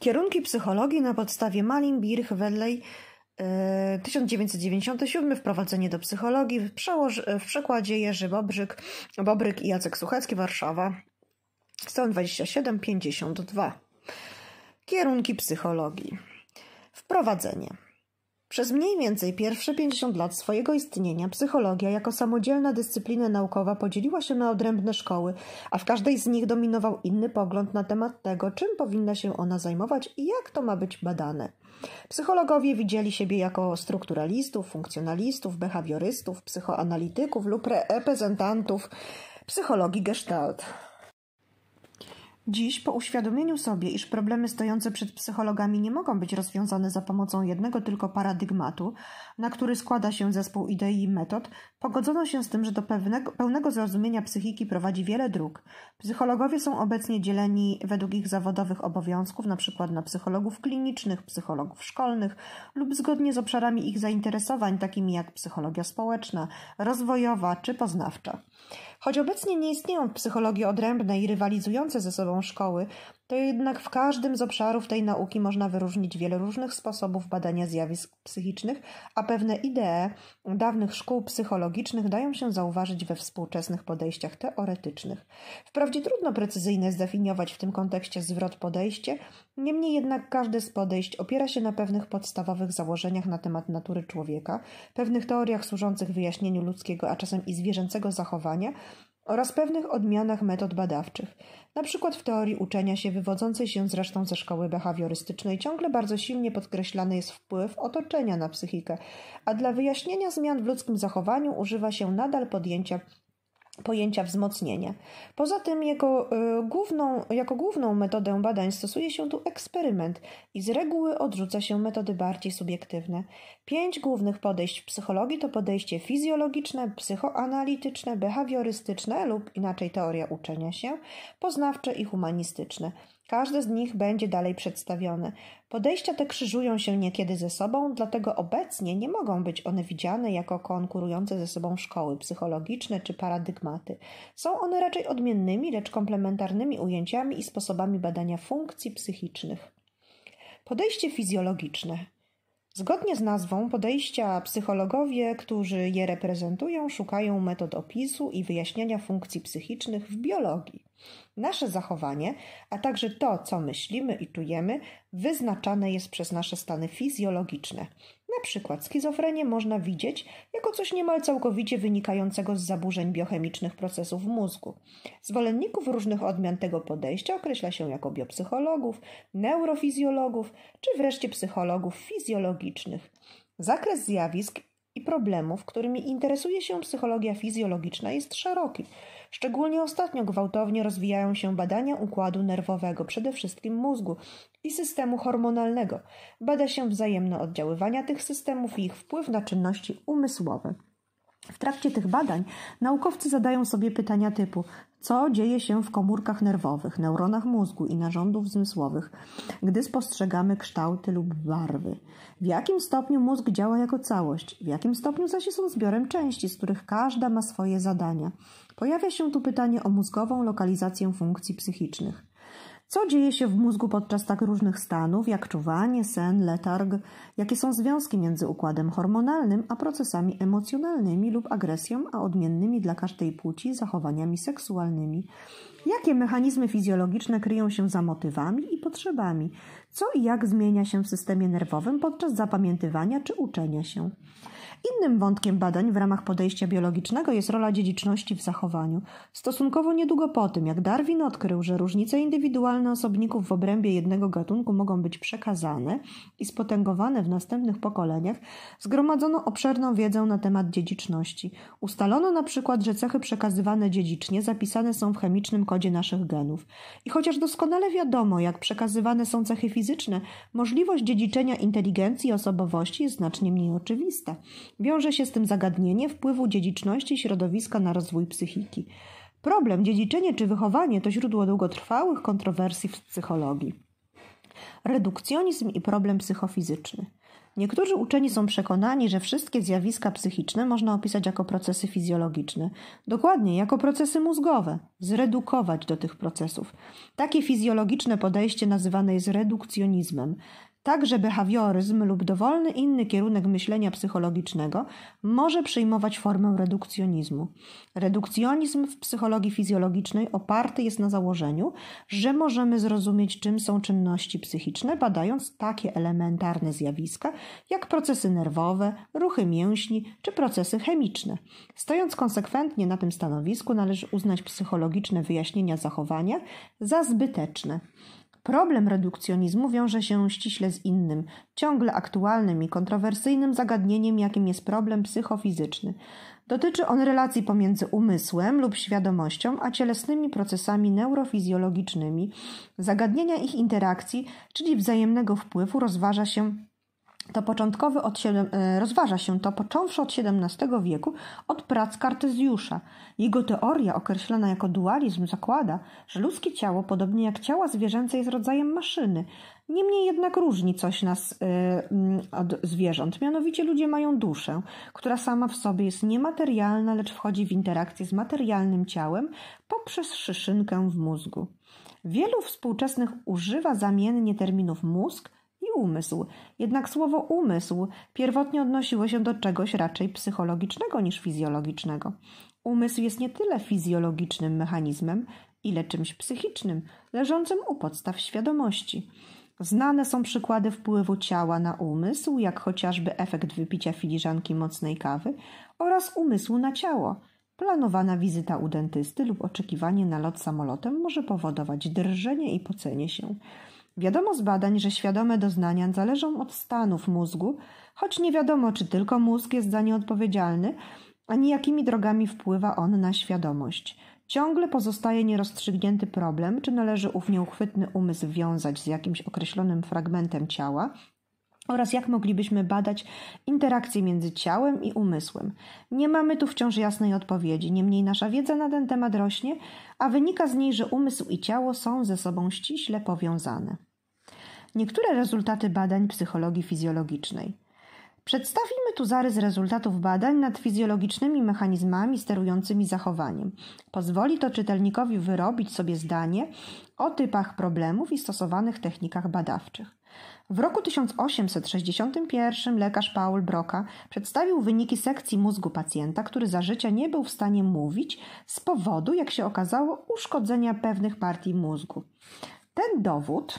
Kierunki psychologii na podstawie Malin Birch Wedley e, 1997 Wprowadzenie do psychologii w, w przekładzie Jerzy Bobrzyk, Bobryk i Jacek Suchecki, Warszawa, stron 27-52. Kierunki psychologii. Wprowadzenie. Przez mniej więcej pierwsze 50 lat swojego istnienia psychologia jako samodzielna dyscyplina naukowa podzieliła się na odrębne szkoły, a w każdej z nich dominował inny pogląd na temat tego, czym powinna się ona zajmować i jak to ma być badane. Psychologowie widzieli siebie jako strukturalistów, funkcjonalistów, behawiorystów, psychoanalityków lub reprezentantów psychologii gestalt. Dziś, po uświadomieniu sobie, iż problemy stojące przed psychologami nie mogą być rozwiązane za pomocą jednego tylko paradygmatu, na który składa się zespół idei i metod, pogodzono się z tym, że do pewnego, pełnego zrozumienia psychiki prowadzi wiele dróg. Psychologowie są obecnie dzieleni według ich zawodowych obowiązków, np. na psychologów klinicznych, psychologów szkolnych lub zgodnie z obszarami ich zainteresowań, takimi jak psychologia społeczna, rozwojowa czy poznawcza. Choć obecnie nie istnieją w psychologii odrębne i rywalizujące ze sobą szkoły, to jednak w każdym z obszarów tej nauki można wyróżnić wiele różnych sposobów badania zjawisk psychicznych, a pewne idee dawnych szkół psychologicznych dają się zauważyć we współczesnych podejściach teoretycznych. Wprawdzie trudno precyzyjnie zdefiniować w tym kontekście zwrot podejście, niemniej jednak każde z podejść opiera się na pewnych podstawowych założeniach na temat natury człowieka, pewnych teoriach służących wyjaśnieniu ludzkiego, a czasem i zwierzęcego zachowania oraz pewnych odmianach metod badawczych, np. w teorii uczenia się wywodzącej się zresztą ze szkoły behawiorystycznej ciągle bardzo silnie podkreślany jest wpływ otoczenia na psychikę, a dla wyjaśnienia zmian w ludzkim zachowaniu używa się nadal podjęcia pojęcia wzmocnienia. Poza tym jako, y, e, główną, jako główną metodę badań stosuje się tu eksperyment i z reguły odrzuca się metody bardziej subiektywne. Pięć głównych podejść w psychologii to podejście fizjologiczne, psychoanalityczne, behawiorystyczne lub inaczej teoria uczenia się, poznawcze i humanistyczne. Każde z nich będzie dalej przedstawione. Podejścia te krzyżują się niekiedy ze sobą, dlatego obecnie nie mogą być one widziane jako konkurujące ze sobą szkoły psychologiczne czy paradygmaty. Są one raczej odmiennymi, lecz komplementarnymi ujęciami i sposobami badania funkcji psychicznych. Podejście fizjologiczne. Zgodnie z nazwą podejścia psychologowie, którzy je reprezentują, szukają metod opisu i wyjaśniania funkcji psychicznych w biologii. Nasze zachowanie, a także to, co myślimy i czujemy, wyznaczane jest przez nasze stany fizjologiczne, na przykład schizofrenię można widzieć jako coś niemal całkowicie wynikającego z zaburzeń biochemicznych procesów mózgu. Zwolenników różnych odmian tego podejścia określa się jako biopsychologów, neurofizjologów czy wreszcie psychologów fizjologicznych. Zakres zjawisk i problemów, którymi interesuje się psychologia fizjologiczna, jest szeroki. Szczególnie ostatnio gwałtownie rozwijają się badania układu nerwowego, przede wszystkim mózgu i systemu hormonalnego. Bada się wzajemne oddziaływania tych systemów i ich wpływ na czynności umysłowe. W trakcie tych badań naukowcy zadają sobie pytania typu: co dzieje się w komórkach nerwowych, neuronach mózgu i narządów zmysłowych, gdy spostrzegamy kształty lub barwy? W jakim stopniu mózg działa jako całość? W jakim stopniu zaś są zbiorem części, z których każda ma swoje zadania? Pojawia się tu pytanie o mózgową lokalizację funkcji psychicznych. Co dzieje się w mózgu podczas tak różnych stanów, jak czuwanie, sen, letarg? Jakie są związki między układem hormonalnym a procesami emocjonalnymi lub agresją, a odmiennymi dla każdej płci zachowaniami seksualnymi? Jakie mechanizmy fizjologiczne kryją się za motywami i potrzebami? Co i jak zmienia się w systemie nerwowym podczas zapamiętywania czy uczenia się? Innym wątkiem badań w ramach podejścia biologicznego jest rola dziedziczności w zachowaniu. Stosunkowo niedługo po tym, jak Darwin odkrył, że różnice indywidualne osobników w obrębie jednego gatunku mogą być przekazane i spotęgowane w następnych pokoleniach, zgromadzono obszerną wiedzę na temat dziedziczności. Ustalono na przykład, że cechy przekazywane dziedzicznie zapisane są w chemicznym kodzie naszych genów. I chociaż doskonale wiadomo, jak przekazywane są cechy fizyczne, możliwość dziedziczenia inteligencji i osobowości jest znacznie mniej oczywista. Wiąże się z tym zagadnienie wpływu dziedziczności środowiska na rozwój psychiki. Problem dziedziczenie czy wychowanie to źródło długotrwałych kontrowersji w psychologii. Redukcjonizm i problem psychofizyczny. Niektórzy uczeni są przekonani, że wszystkie zjawiska psychiczne można opisać jako procesy fizjologiczne, dokładnie jako procesy mózgowe, zredukować do tych procesów. Takie fizjologiczne podejście nazywane jest redukcjonizmem. Także behawioryzm lub dowolny inny kierunek myślenia psychologicznego może przyjmować formę redukcjonizmu. Redukcjonizm w psychologii fizjologicznej oparty jest na założeniu, że możemy zrozumieć, czym są czynności psychiczne, badając takie elementarne zjawiska jak procesy nerwowe, ruchy mięśni czy procesy chemiczne. Stojąc konsekwentnie na tym stanowisku, należy uznać psychologiczne wyjaśnienia zachowania za zbyteczne. Problem redukcjonizmu wiąże się ściśle z innym, ciągle aktualnym i kontrowersyjnym zagadnieniem, jakim jest problem psychofizyczny. Dotyczy on relacji pomiędzy umysłem lub świadomością, a cielesnymi procesami neurofizjologicznymi. Zagadnienia ich interakcji, czyli wzajemnego wpływu, rozważa się to początkowy od siedem, e, rozważa się to począwszy od XVII wieku od prac Kartezjusza. Jego teoria, określana jako dualizm, zakłada, że ludzkie ciało, podobnie jak ciała zwierzęce, jest rodzajem maszyny. Niemniej jednak różni coś nas y, od zwierząt. Mianowicie ludzie mają duszę, która sama w sobie jest niematerialna, lecz wchodzi w interakcję z materialnym ciałem poprzez szyszynkę w mózgu. Wielu współczesnych używa zamiennie terminów mózg, i umysł. Jednak słowo umysł pierwotnie odnosiło się do czegoś raczej psychologicznego niż fizjologicznego. Umysł jest nie tyle fizjologicznym mechanizmem, ile czymś psychicznym, leżącym u podstaw świadomości. Znane są przykłady wpływu ciała na umysł, jak chociażby efekt wypicia filiżanki mocnej kawy oraz umysłu na ciało. Planowana wizyta u dentysty lub oczekiwanie na lot samolotem może powodować drżenie i pocenie się. Wiadomo z badań, że świadome doznania zależą od stanów mózgu, choć nie wiadomo, czy tylko mózg jest za nie odpowiedzialny, ani jakimi drogami wpływa on na świadomość. Ciągle pozostaje nierozstrzygnięty problem, czy należy ów nieuchwytny umysł wiązać z jakimś określonym fragmentem ciała, oraz jak moglibyśmy badać interakcje między ciałem i umysłem. Nie mamy tu wciąż jasnej odpowiedzi, niemniej nasza wiedza na ten temat rośnie, a wynika z niej, że umysł i ciało są ze sobą ściśle powiązane niektóre rezultaty badań psychologii fizjologicznej. Przedstawimy tu zarys rezultatów badań nad fizjologicznymi mechanizmami sterującymi zachowaniem. Pozwoli to czytelnikowi wyrobić sobie zdanie o typach problemów i stosowanych technikach badawczych. W roku 1861 lekarz Paul Broca przedstawił wyniki sekcji mózgu pacjenta, który za życia nie był w stanie mówić z powodu, jak się okazało, uszkodzenia pewnych partii mózgu. Ten dowód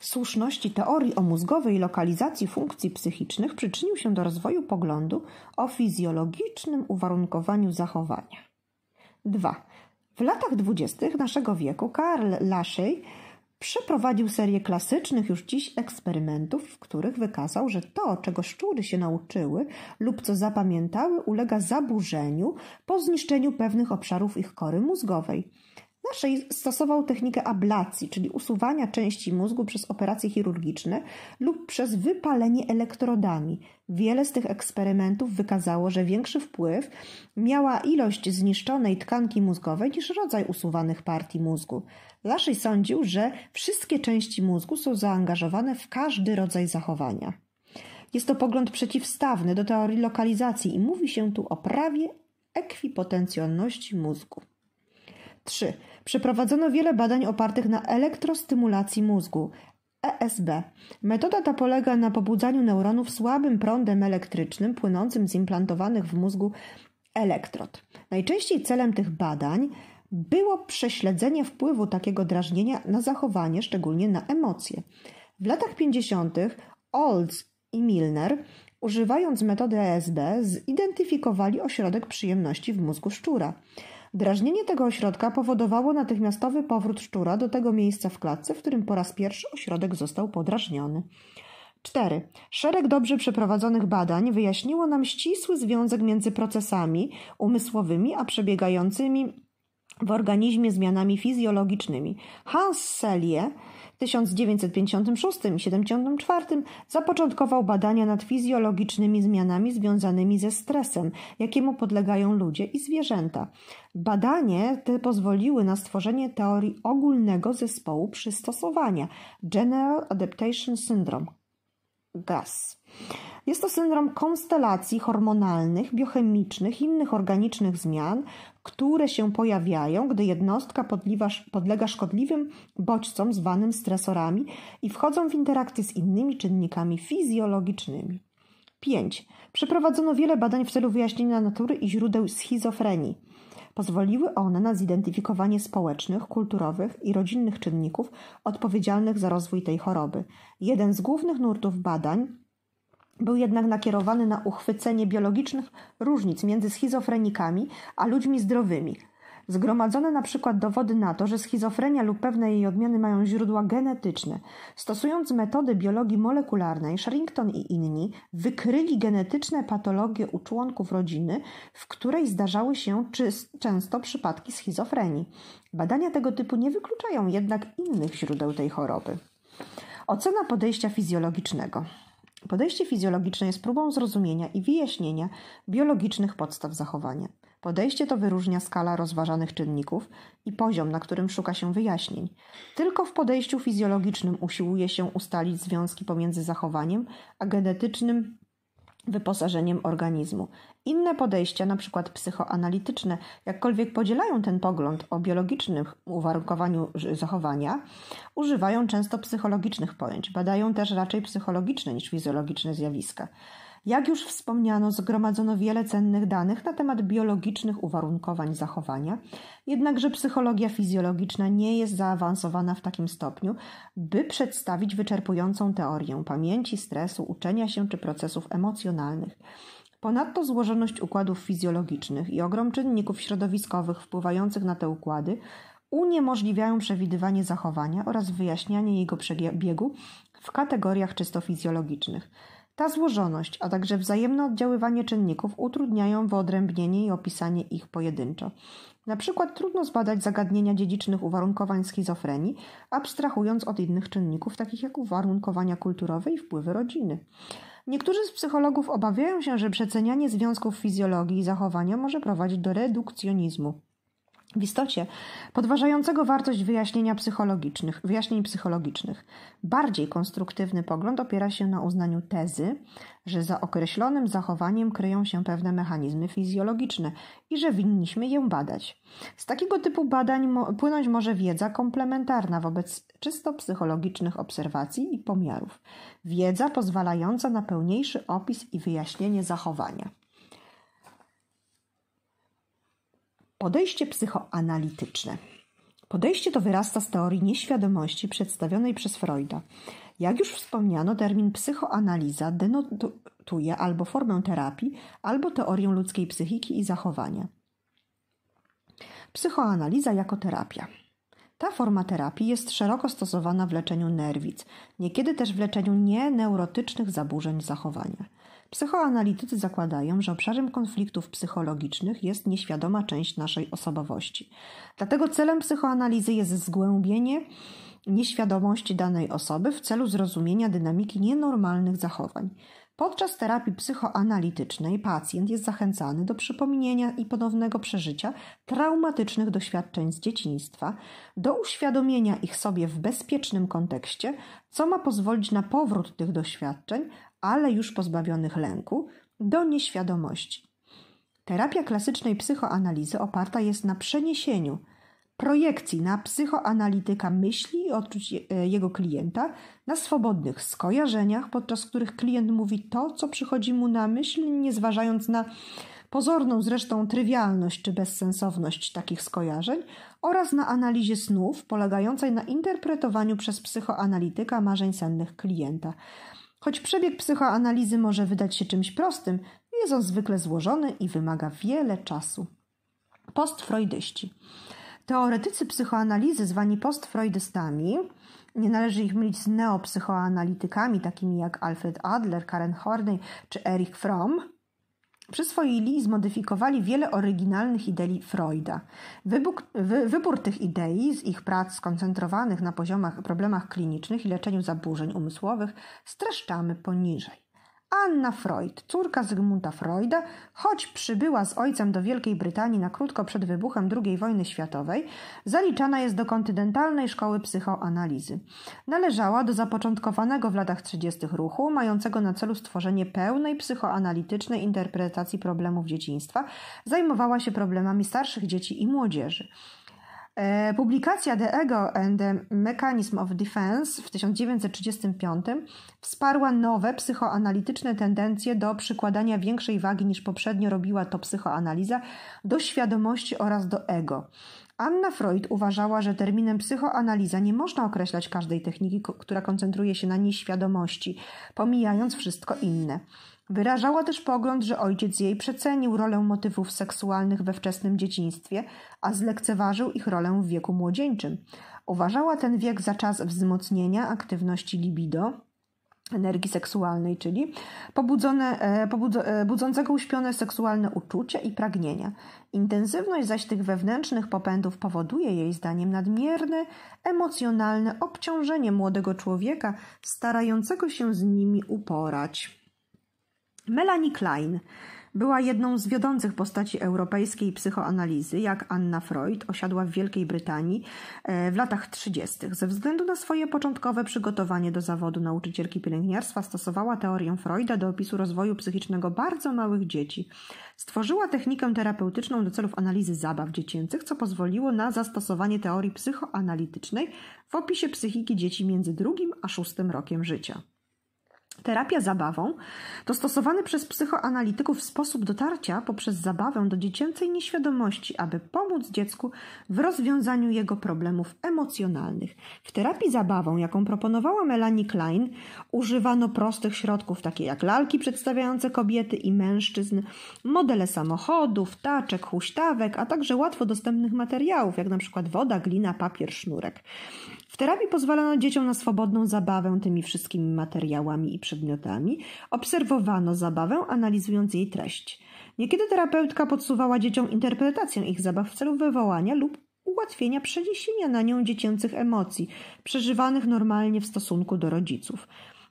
słuszności teorii o mózgowej lokalizacji funkcji psychicznych przyczynił się do rozwoju poglądu o fizjologicznym uwarunkowaniu zachowania. 2. W latach dwudziestych naszego wieku Karl Laszej przeprowadził serię klasycznych już dziś eksperymentów, w których wykazał, że to, czego szczury się nauczyły lub co zapamiętały, ulega zaburzeniu po zniszczeniu pewnych obszarów ich kory mózgowej. Naszej stosował technikę ablacji, czyli usuwania części mózgu przez operacje chirurgiczne lub przez wypalenie elektrodami. Wiele z tych eksperymentów wykazało, że większy wpływ miała ilość zniszczonej tkanki mózgowej niż rodzaj usuwanych partii mózgu. Laszej sądził, że wszystkie części mózgu są zaangażowane w każdy rodzaj zachowania. Jest to pogląd przeciwstawny do teorii lokalizacji i mówi się tu o prawie ekwipotencjonalności mózgu. 3. Przeprowadzono wiele badań opartych na elektrostymulacji mózgu, ESB. Metoda ta polega na pobudzaniu neuronów słabym prądem elektrycznym płynącym z implantowanych w mózgu elektrod. Najczęściej celem tych badań było prześledzenie wpływu takiego drażnienia na zachowanie, szczególnie na emocje. W latach 50. Olds i Milner, używając metody ESB, zidentyfikowali ośrodek przyjemności w mózgu szczura. Drażnienie tego ośrodka powodowało natychmiastowy powrót szczura do tego miejsca w klatce, w którym po raz pierwszy ośrodek został podrażniony. 4. Szereg dobrze przeprowadzonych badań wyjaśniło nam ścisły związek między procesami umysłowymi a przebiegającymi w organizmie zmianami fizjologicznymi. Hans Selye 1956 i 1974 zapoczątkował badania nad fizjologicznymi zmianami związanymi ze stresem, jakiemu podlegają ludzie i zwierzęta. Badanie te pozwoliły na stworzenie teorii ogólnego zespołu przystosowania General Adaptation Syndrome GAS jest to syndrom konstelacji hormonalnych, biochemicznych i innych organicznych zmian, które się pojawiają, gdy jednostka podlega szkodliwym bodźcom zwanym stresorami i wchodzą w interakcję z innymi czynnikami fizjologicznymi. 5. Przeprowadzono wiele badań w celu wyjaśnienia natury i źródeł schizofrenii. Pozwoliły one na zidentyfikowanie społecznych, kulturowych i rodzinnych czynników odpowiedzialnych za rozwój tej choroby. Jeden z głównych nurtów badań był jednak nakierowany na uchwycenie biologicznych różnic między schizofrenikami a ludźmi zdrowymi. Zgromadzone na przykład dowody na to, że schizofrenia lub pewne jej odmiany mają źródła genetyczne. Stosując metody biologii molekularnej, Sherrington i inni wykryli genetyczne patologie u członków rodziny, w której zdarzały się często przypadki schizofrenii. Badania tego typu nie wykluczają jednak innych źródeł tej choroby. Ocena podejścia fizjologicznego. Podejście fizjologiczne jest próbą zrozumienia i wyjaśnienia biologicznych podstaw zachowania. Podejście to wyróżnia skala rozważanych czynników i poziom, na którym szuka się wyjaśnień. Tylko w podejściu fizjologicznym usiłuje się ustalić związki pomiędzy zachowaniem a genetycznym wyposażeniem organizmu. Inne podejścia, np. psychoanalityczne, jakkolwiek podzielają ten pogląd o biologicznym uwarunkowaniu zachowania, używają często psychologicznych pojęć, badają też raczej psychologiczne niż fizjologiczne zjawiska. Jak już wspomniano, zgromadzono wiele cennych danych na temat biologicznych uwarunkowań zachowania, jednakże psychologia fizjologiczna nie jest zaawansowana w takim stopniu, by przedstawić wyczerpującą teorię pamięci, stresu, uczenia się czy procesów emocjonalnych. Ponadto złożoność układów fizjologicznych i ogrom czynników środowiskowych wpływających na te układy uniemożliwiają przewidywanie zachowania oraz wyjaśnianie jego przebiegu w kategoriach czysto fizjologicznych. Ta złożoność, a także wzajemne oddziaływanie czynników utrudniają wyodrębnienie i opisanie ich pojedynczo. Na przykład trudno zbadać zagadnienia dziedzicznych uwarunkowań schizofrenii, abstrahując od innych czynników, takich jak uwarunkowania kulturowe i wpływy rodziny. Niektórzy z psychologów obawiają się, że przecenianie związków fizjologii i zachowania może prowadzić do redukcjonizmu w istocie podważającego wartość wyjaśnienia psychologicznych, wyjaśnień psychologicznych. Bardziej konstruktywny pogląd opiera się na uznaniu tezy, że za określonym zachowaniem kryją się pewne mechanizmy fizjologiczne i że winniśmy je badać. Z takiego typu badań płynąć może wiedza komplementarna wobec czysto psychologicznych obserwacji i pomiarów. Wiedza pozwalająca na pełniejszy opis i wyjaśnienie zachowania. Podejście psychoanalityczne. Podejście to wyrasta z teorii nieświadomości przedstawionej przez Freuda. Jak już wspomniano, termin psychoanaliza denotuje albo formę terapii, albo teorię ludzkiej psychiki i zachowania. Psychoanaliza jako terapia. Ta forma terapii jest szeroko stosowana w leczeniu nerwic, niekiedy też w leczeniu nieneurotycznych zaburzeń zachowania. Psychoanalitycy zakładają, że obszarem konfliktów psychologicznych jest nieświadoma część naszej osobowości. Dlatego celem psychoanalizy jest zgłębienie nieświadomości danej osoby w celu zrozumienia dynamiki nienormalnych zachowań. Podczas terapii psychoanalitycznej pacjent jest zachęcany do przypomnienia i ponownego przeżycia traumatycznych doświadczeń z dzieciństwa, do uświadomienia ich sobie w bezpiecznym kontekście, co ma pozwolić na powrót tych doświadczeń, ale już pozbawionych lęku, do nieświadomości. Terapia klasycznej psychoanalizy oparta jest na przeniesieniu projekcji na psychoanalityka myśli i odczuć e, jego klienta, na swobodnych skojarzeniach, podczas których klient mówi to, co przychodzi mu na myśl, nie zważając na pozorną zresztą trywialność czy bezsensowność takich skojarzeń, oraz na analizie snów polegającej na interpretowaniu przez psychoanalityka marzeń sennych klienta. Choć przebieg psychoanalizy może wydać się czymś prostym, jest on zwykle złożony i wymaga wiele czasu. Postfreudyści. Teoretycy psychoanalizy, zwani postfreudystami, nie należy ich mylić z neopsychoanalitykami takimi jak Alfred Adler, Karen Horney czy Erich Fromm, Przyswoili i zmodyfikowali wiele oryginalnych idei Freuda. Wybóg, wy, wybór tych idei z ich prac skoncentrowanych na poziomach problemach klinicznych i leczeniu zaburzeń umysłowych streszczamy poniżej. Anna Freud, córka Zygmunta Freuda, choć przybyła z ojcem do Wielkiej Brytanii na krótko przed wybuchem II wojny światowej, zaliczana jest do kontynentalnej szkoły psychoanalizy. Należała do zapoczątkowanego w latach 30. ruchu, mającego na celu stworzenie pełnej psychoanalitycznej interpretacji problemów dzieciństwa, zajmowała się problemami starszych dzieci i młodzieży. E, publikacja The Ego and the Mechanism of Defense w 1935 wsparła nowe psychoanalityczne tendencje do przykładania większej wagi niż poprzednio robiła to psychoanaliza do świadomości oraz do ego. Anna Freud uważała, że terminem psychoanaliza nie można określać każdej techniki, która koncentruje się na nieświadomości, pomijając wszystko inne. Wyrażała też pogląd, że ojciec jej przecenił rolę motywów seksualnych we wczesnym dzieciństwie, a zlekceważył ich rolę w wieku młodzieńczym. Uważała ten wiek za czas wzmocnienia aktywności libido, energii seksualnej, czyli pobudzone, e, pobudzo, e, budzącego uśpione seksualne uczucia i pragnienia. Intensywność zaś tych wewnętrznych popędów powoduje jej zdaniem nadmierne, emocjonalne obciążenie młodego człowieka starającego się z nimi uporać. Melanie Klein była jedną z wiodących postaci europejskiej psychoanalizy, jak Anna Freud osiadła w Wielkiej Brytanii e, w latach 30. Ze względu na swoje początkowe przygotowanie do zawodu nauczycielki pielęgniarstwa stosowała teorię Freuda do opisu rozwoju psychicznego bardzo małych dzieci. Stworzyła technikę terapeutyczną do celów analizy zabaw dziecięcych, co pozwoliło na zastosowanie teorii psychoanalitycznej w opisie psychiki dzieci między drugim a szóstym rokiem życia. Terapia zabawą to stosowany przez psychoanalityków sposób dotarcia poprzez zabawę do dziecięcej nieświadomości, aby pomóc dziecku w rozwiązaniu jego problemów emocjonalnych. W terapii zabawą, jaką proponowała Melanie Klein, używano prostych środków, takie jak lalki przedstawiające kobiety i mężczyzn, modele samochodów, taczek, huśtawek, a także łatwo dostępnych materiałów, jak na przykład woda, glina, papier, sznurek. W terapii pozwalano dzieciom na swobodną zabawę tymi wszystkimi materiałami i przedmiotami. Obserwowano zabawę, analizując jej treść. Niekiedy terapeutka podsuwała dzieciom interpretację ich zabaw w celu wywołania lub ułatwienia przeniesienia na nią dziecięcych emocji, przeżywanych normalnie w stosunku do rodziców.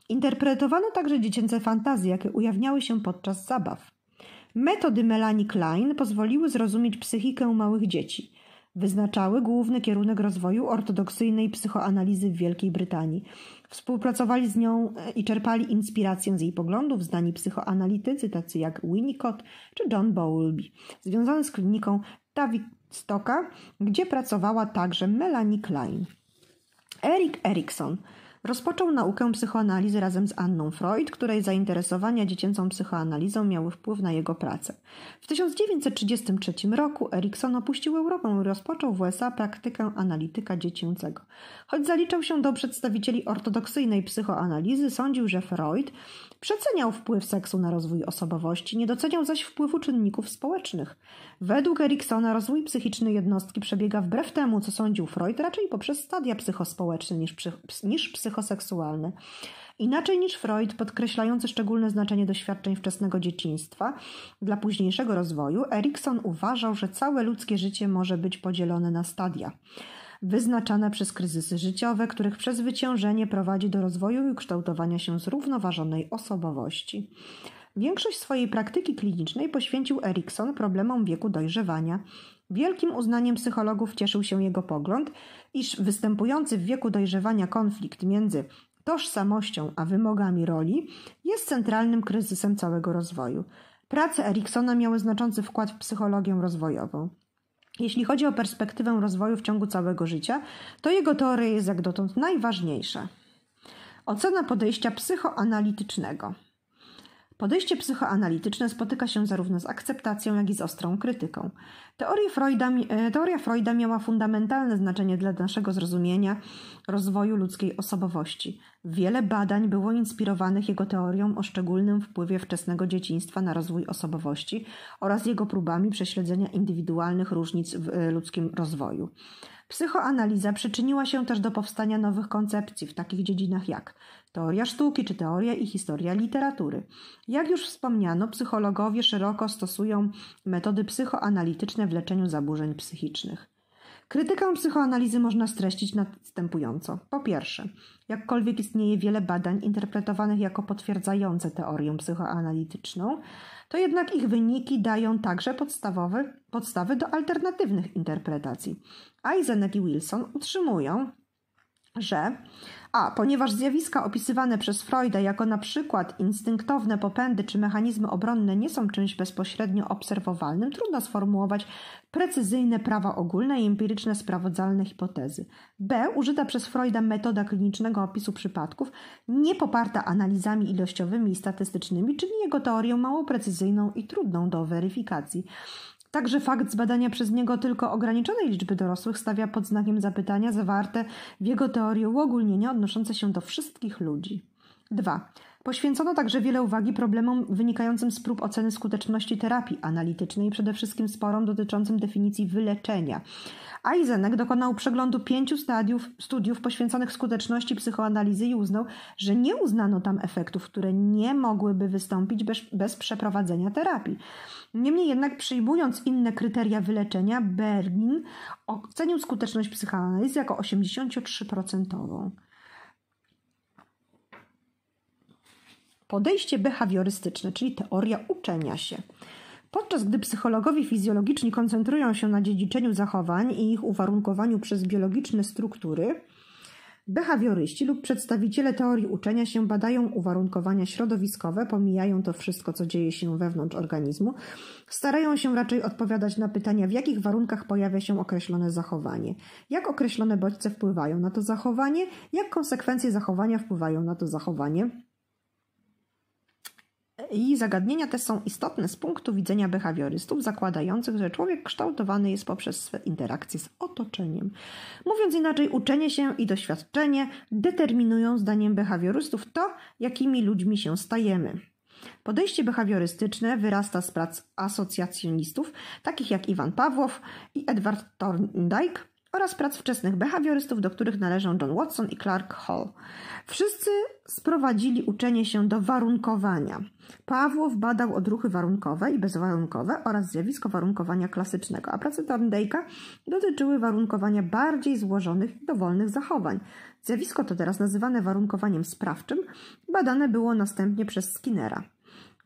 Interpretowano także dziecięce fantazje, jakie ujawniały się podczas zabaw. Metody Melanie Klein pozwoliły zrozumieć psychikę małych dzieci. Wyznaczały główny kierunek rozwoju ortodoksyjnej psychoanalizy w Wielkiej Brytanii. Współpracowali z nią e, i czerpali inspirację z jej poglądów znani psychoanalitycy tacy jak Winnicott czy John Bowlby. Związany z kliniką Stoka, gdzie pracowała także Melanie Klein. Erik Erikson – Rozpoczął naukę psychoanalizy razem z Anną Freud, której zainteresowania dziecięcą psychoanalizą miały wpływ na jego pracę. W 1933 roku Erikson opuścił Europę i rozpoczął w USA praktykę analityka dziecięcego. Choć zaliczał się do przedstawicieli ortodoksyjnej psychoanalizy, sądził, że Freud Przeceniał wpływ seksu na rozwój osobowości, nie doceniał zaś wpływu czynników społecznych. Według Eriksona rozwój psychiczny jednostki przebiega wbrew temu, co sądził Freud, raczej poprzez stadia psychospołeczne niż, niż psychoseksualne. Inaczej niż Freud, podkreślający szczególne znaczenie doświadczeń wczesnego dzieciństwa dla późniejszego rozwoju, Erikson uważał, że całe ludzkie życie może być podzielone na stadia wyznaczane przez kryzysy życiowe, których przezwyciężenie prowadzi do rozwoju i kształtowania się zrównoważonej osobowości. Większość swojej praktyki klinicznej poświęcił Erikson problemom wieku dojrzewania. Wielkim uznaniem psychologów cieszył się jego pogląd, iż występujący w wieku dojrzewania konflikt między tożsamością a wymogami roli jest centralnym kryzysem całego rozwoju. Prace Eriksona miały znaczący wkład w psychologię rozwojową. Jeśli chodzi o perspektywę rozwoju w ciągu całego życia, to jego teoria jest jak dotąd najważniejsza. Ocena podejścia psychoanalitycznego. Podejście psychoanalityczne spotyka się zarówno z akceptacją, jak i z ostrą krytyką. Teoria Freuda, e, teoria Freuda miała fundamentalne znaczenie dla naszego zrozumienia rozwoju ludzkiej osobowości. Wiele badań było inspirowanych jego teorią o szczególnym wpływie wczesnego dzieciństwa na rozwój osobowości oraz jego próbami prześledzenia indywidualnych różnic w e, ludzkim rozwoju. Psychoanaliza przyczyniła się też do powstania nowych koncepcji w takich dziedzinach jak teoria sztuki czy teoria i historia literatury. Jak już wspomniano, psychologowie szeroko stosują metody psychoanalityczne w leczeniu zaburzeń psychicznych. Krytykę psychoanalizy można streścić następująco. Po pierwsze, jakkolwiek istnieje wiele badań interpretowanych jako potwierdzające teorię psychoanalityczną, to jednak ich wyniki dają także podstawowe, podstawy do alternatywnych interpretacji. Eisenek i Wilson utrzymują, że a ponieważ zjawiska opisywane przez Freuda jako na przykład instynktowne popędy czy mechanizmy obronne nie są czymś bezpośrednio obserwowalnym, trudno sformułować precyzyjne prawa ogólne i empiryczne sprawdzalne hipotezy. B. Użyta przez Freuda metoda klinicznego opisu przypadków, nie poparta analizami ilościowymi i statystycznymi, czyli jego teorią mało precyzyjną i trudną do weryfikacji. Także fakt zbadania przez niego tylko ograniczonej liczby dorosłych stawia pod znakiem zapytania zawarte w jego teorii uogólnienia odnoszące się do wszystkich ludzi. 2. Poświęcono także wiele uwagi problemom wynikającym z prób oceny skuteczności terapii analitycznej przede wszystkim sporom dotyczącym definicji wyleczenia. Eisenek dokonał przeglądu pięciu stadiów, studiów poświęconych skuteczności psychoanalizy i uznał, że nie uznano tam efektów, które nie mogłyby wystąpić bez, bez przeprowadzenia terapii. Niemniej jednak przyjmując inne kryteria wyleczenia, Bergin ocenił skuteczność psychoanalizy jako 83%. Podejście behawiorystyczne, czyli teoria uczenia się. Podczas gdy psychologowie fizjologiczni koncentrują się na dziedziczeniu zachowań i ich uwarunkowaniu przez biologiczne struktury, Behawioryści lub przedstawiciele teorii uczenia się badają uwarunkowania środowiskowe, pomijają to wszystko, co dzieje się wewnątrz organizmu, starają się raczej odpowiadać na pytania, w jakich warunkach pojawia się określone zachowanie, jak określone bodźce wpływają na to zachowanie, jak konsekwencje zachowania wpływają na to zachowanie i zagadnienia te są istotne z punktu widzenia behawiorystów, zakładających, że człowiek kształtowany jest poprzez swe interakcje z otoczeniem. Mówiąc inaczej, uczenie się i doświadczenie determinują, zdaniem behawiorystów, to, jakimi ludźmi się stajemy. Podejście behawiorystyczne wyrasta z prac asocjacjonistów, takich jak Iwan Pawłow i Edward Thorndike, oraz prac wczesnych behawiorystów, do których należą John Watson i Clark Hall. Wszyscy sprowadzili uczenie się do warunkowania. Pawłow badał odruchy warunkowe i bezwarunkowe oraz zjawisko warunkowania klasycznego, a prace Thorndike'a dotyczyły warunkowania bardziej złożonych i dowolnych zachowań. Zjawisko to teraz nazywane warunkowaniem sprawczym badane było następnie przez Skinnera.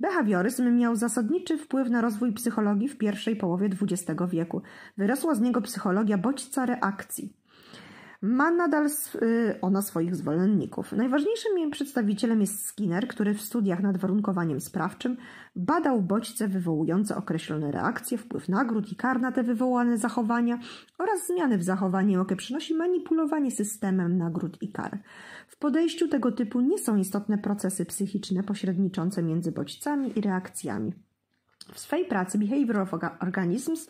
Behawioryzm miał zasadniczy wpływ na rozwój psychologii w pierwszej połowie XX wieku. Wyrosła z niego psychologia bodźca reakcji. Ma nadal y, ona swoich zwolenników. Najważniejszym jej przedstawicielem jest Skinner, który w studiach nad warunkowaniem sprawczym badał bodźce wywołujące określone reakcje, wpływ nagród i kar na te wywołane zachowania oraz zmiany w zachowaniu, jakie przynosi manipulowanie systemem nagród i kar podejściu tego typu nie są istotne procesy psychiczne pośredniczące między bodźcami i reakcjami. W swej pracy Behavior of Organisms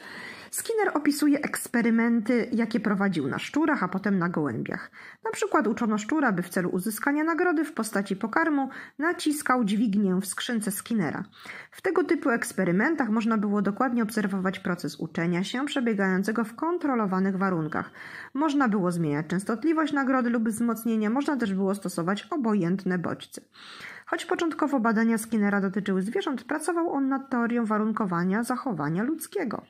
Skinner opisuje eksperymenty, jakie prowadził na szczurach, a potem na gołębiach. Na przykład uczono szczura, by w celu uzyskania nagrody w postaci pokarmu naciskał dźwignię w skrzynce Skinnera. W tego typu eksperymentach można było dokładnie obserwować proces uczenia się przebiegającego w kontrolowanych warunkach. Można było zmieniać częstotliwość nagrody lub wzmocnienia, można też było stosować obojętne bodźce. Choć początkowo badania Skinnera dotyczyły zwierząt, pracował on nad teorią warunkowania zachowania ludzkiego.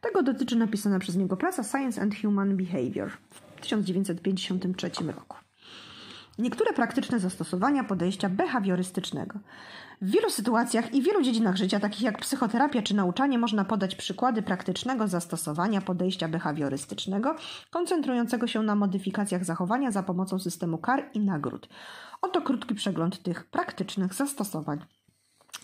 Tego dotyczy napisana przez niego praca Science and Human Behavior w 1953 roku. Niektóre praktyczne zastosowania podejścia behawiorystycznego. W wielu sytuacjach i wielu dziedzinach życia, takich jak psychoterapia czy nauczanie, można podać przykłady praktycznego zastosowania podejścia behawiorystycznego, koncentrującego się na modyfikacjach zachowania za pomocą systemu kar i nagród. Oto krótki przegląd tych praktycznych zastosowań.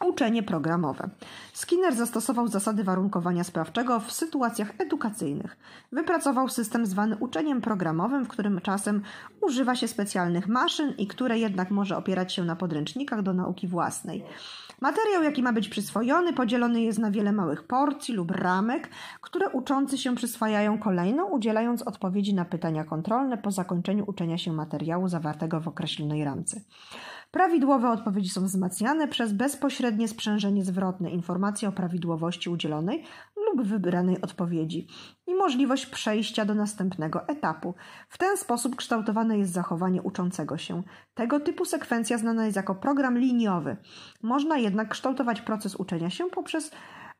Uczenie programowe. Skinner zastosował zasady warunkowania sprawczego w sytuacjach edukacyjnych. Wypracował system zwany uczeniem programowym, w którym czasem używa się specjalnych maszyn i które jednak może opierać się na podręcznikach do nauki własnej. Materiał, jaki ma być przyswojony, podzielony jest na wiele małych porcji lub ramek, które uczący się przyswajają kolejno, udzielając odpowiedzi na pytania kontrolne po zakończeniu uczenia się materiału zawartego w określonej ramce. Prawidłowe odpowiedzi są wzmacniane przez bezpośrednie sprzężenie zwrotne informacji o prawidłowości udzielonej lub wybranej odpowiedzi i możliwość przejścia do następnego etapu. W ten sposób kształtowane jest zachowanie uczącego się. Tego typu sekwencja znana jest jako program liniowy. Można jednak kształtować proces uczenia się poprzez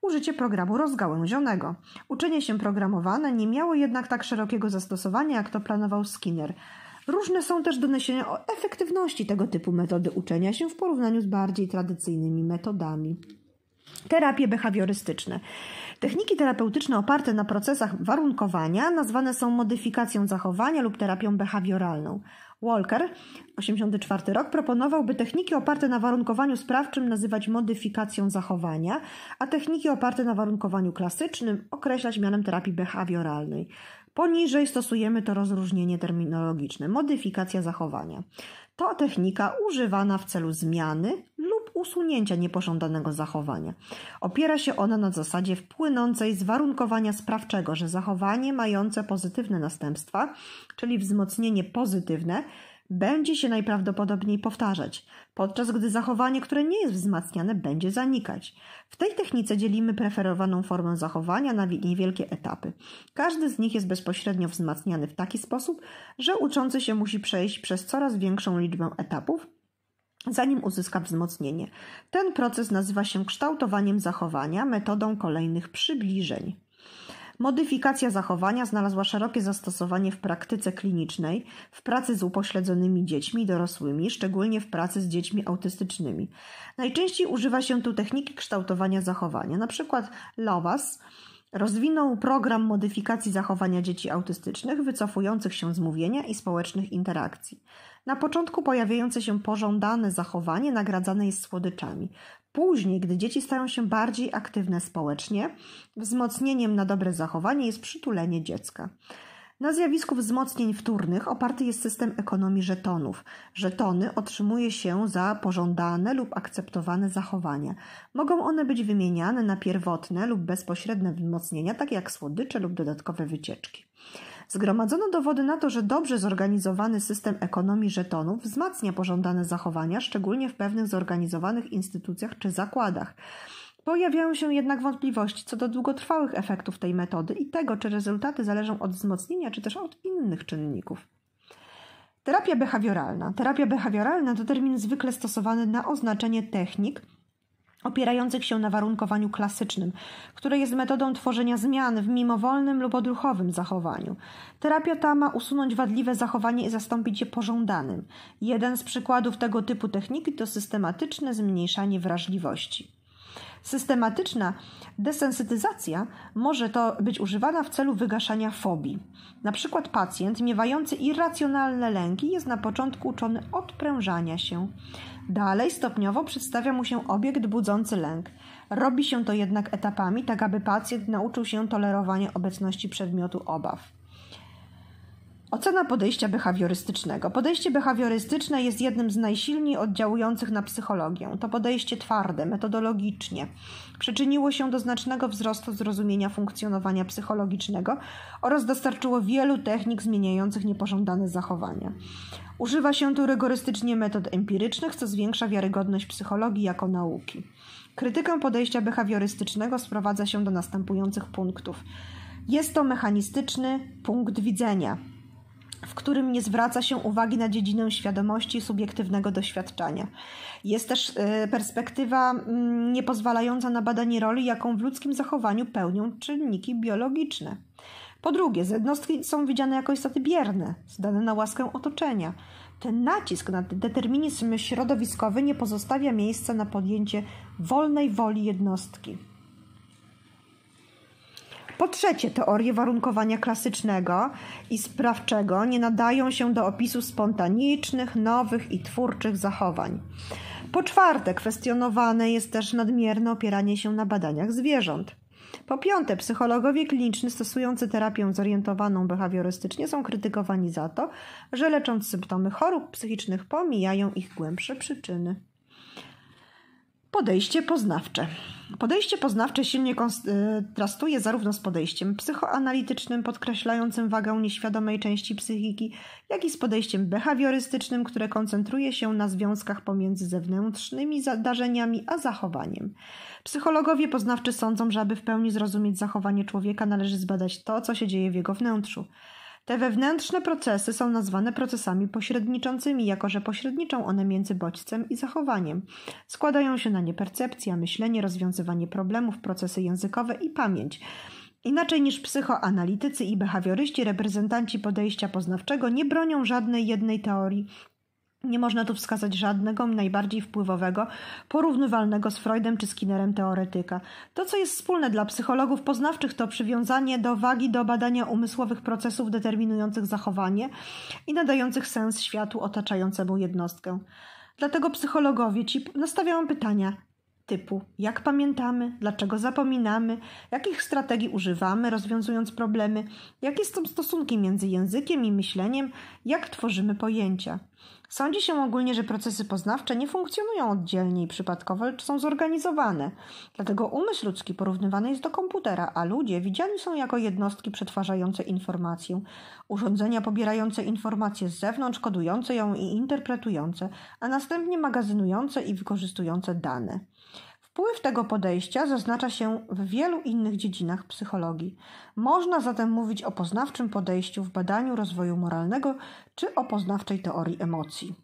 użycie programu rozgałęzionego. Uczenie się programowane nie miało jednak tak szerokiego zastosowania, jak to planował Skinner. Różne są też doniesienia o efektywności tego typu metody uczenia się w porównaniu z bardziej tradycyjnymi metodami. Terapie behawiorystyczne. Techniki terapeutyczne oparte na procesach warunkowania nazwane są modyfikacją zachowania lub terapią behawioralną. Walker, 84 rok, proponował, by techniki oparte na warunkowaniu sprawczym nazywać modyfikacją zachowania, a techniki oparte na warunkowaniu klasycznym określać mianem terapii behawioralnej. Poniżej stosujemy to rozróżnienie terminologiczne modyfikacja zachowania. To technika używana w celu zmiany lub usunięcia niepożądanego zachowania. Opiera się ona na zasadzie wpłynącej z warunkowania sprawczego, że zachowanie mające pozytywne następstwa, czyli wzmocnienie pozytywne, będzie się najprawdopodobniej powtarzać, podczas gdy zachowanie, które nie jest wzmacniane, będzie zanikać. W tej technice dzielimy preferowaną formę zachowania na niewielkie etapy. Każdy z nich jest bezpośrednio wzmacniany w taki sposób, że uczący się musi przejść przez coraz większą liczbę etapów, zanim uzyska wzmocnienie. Ten proces nazywa się kształtowaniem zachowania metodą kolejnych przybliżeń. Modyfikacja zachowania znalazła szerokie zastosowanie w praktyce klinicznej, w pracy z upośledzonymi dziećmi i dorosłymi, szczególnie w pracy z dziećmi autystycznymi. Najczęściej używa się tu techniki kształtowania zachowania, np. LOWAS, Rozwinął program modyfikacji zachowania dzieci autystycznych, wycofujących się z mówienia i społecznych interakcji. Na początku pojawiające się pożądane zachowanie nagradzane jest słodyczami. Później, gdy dzieci stają się bardziej aktywne społecznie, wzmocnieniem na dobre zachowanie jest przytulenie dziecka. Na zjawisku wzmocnień wtórnych oparty jest system ekonomii żetonów. Żetony otrzymuje się za pożądane lub akceptowane zachowania. Mogą one być wymieniane na pierwotne lub bezpośrednie wzmocnienia, takie jak słodycze lub dodatkowe wycieczki. Zgromadzono dowody na to, że dobrze zorganizowany system ekonomii żetonów wzmacnia pożądane zachowania, szczególnie w pewnych zorganizowanych instytucjach czy zakładach. Pojawiają się jednak wątpliwości co do długotrwałych efektów tej metody i tego, czy rezultaty zależą od wzmocnienia, czy też od innych czynników. Terapia behawioralna. Terapia behawioralna to termin zwykle stosowany na oznaczenie technik opierających się na warunkowaniu klasycznym, które jest metodą tworzenia zmian w mimowolnym lub odruchowym zachowaniu. Terapia ta ma usunąć wadliwe zachowanie i zastąpić je pożądanym. Jeden z przykładów tego typu techniki to systematyczne zmniejszanie wrażliwości. Systematyczna desensytyzacja może to być używana w celu wygaszania fobii. Na przykład pacjent miewający irracjonalne lęki jest na początku uczony odprężania się. Dalej stopniowo przedstawia mu się obiekt budzący lęk. Robi się to jednak etapami, tak aby pacjent nauczył się tolerowania obecności przedmiotu obaw. Ocena podejścia behawiorystycznego. Podejście behawiorystyczne jest jednym z najsilniej oddziałujących na psychologię. To podejście twarde, metodologicznie. Przyczyniło się do znacznego wzrostu zrozumienia funkcjonowania psychologicznego oraz dostarczyło wielu technik zmieniających niepożądane zachowania. Używa się tu rygorystycznie metod empirycznych, co zwiększa wiarygodność psychologii jako nauki. Krytykę podejścia behawiorystycznego sprowadza się do następujących punktów. Jest to mechanistyczny punkt widzenia, w którym nie zwraca się uwagi na dziedzinę świadomości i subiektywnego doświadczenia. Jest też e, perspektywa mm, niepozwalająca na badanie roli, jaką w ludzkim zachowaniu pełnią czynniki biologiczne. Po drugie, jednostki są widziane jako istoty bierne, zdane na łaskę otoczenia. Ten nacisk na determinizm środowiskowy nie pozostawia miejsca na podjęcie wolnej woli jednostki. Po trzecie, teorie warunkowania klasycznego i sprawczego nie nadają się do opisu spontanicznych, nowych i twórczych zachowań. Po czwarte, kwestionowane jest też nadmierne opieranie się na badaniach zwierząt. Po piąte, psychologowie kliniczni stosujący terapię zorientowaną behawiorystycznie są krytykowani za to, że lecząc symptomy chorób psychicznych pomijają ich głębsze przyczyny. Podejście poznawcze. Podejście poznawcze silnie kontrastuje y, zarówno z podejściem psychoanalitycznym, podkreślającym wagę nieświadomej części psychiki, jak i z podejściem behawiorystycznym, które koncentruje się na związkach pomiędzy zewnętrznymi zdarzeniami a zachowaniem. Psychologowie poznawczy sądzą, że aby w pełni zrozumieć zachowanie człowieka, należy zbadać to, co się dzieje w jego wnętrzu. Te wewnętrzne procesy są nazwane procesami pośredniczącymi, jako że pośredniczą one między bodźcem i zachowaniem. Składają się na nie percepcja, myślenie, rozwiązywanie problemów, procesy językowe i pamięć. Inaczej niż psychoanalitycy i behawioryści, reprezentanci podejścia poznawczego nie bronią żadnej jednej teorii nie można tu wskazać żadnego, najbardziej wpływowego, porównywalnego z Freudem czy Skinnerem teoretyka. To, co jest wspólne dla psychologów poznawczych, to przywiązanie do wagi do badania umysłowych procesów determinujących zachowanie i nadających sens światu otaczającemu jednostkę. Dlatego psychologowie ci nastawiają pytania typu jak pamiętamy, dlaczego zapominamy, jakich strategii używamy, rozwiązując problemy, jakie są stosunki między językiem i myśleniem, jak tworzymy pojęcia. Sądzi się ogólnie, że procesy poznawcze nie funkcjonują oddzielnie i przypadkowo, lecz są zorganizowane. Dlatego umysł ludzki porównywany jest do komputera, a ludzie widziani są jako jednostki przetwarzające informację, urządzenia pobierające informacje z zewnątrz, kodujące ją i interpretujące, a następnie magazynujące i wykorzystujące dane. Wpływ tego podejścia zaznacza się w wielu innych dziedzinach psychologii. Można zatem mówić o poznawczym podejściu w badaniu rozwoju moralnego czy o poznawczej teorii emocji.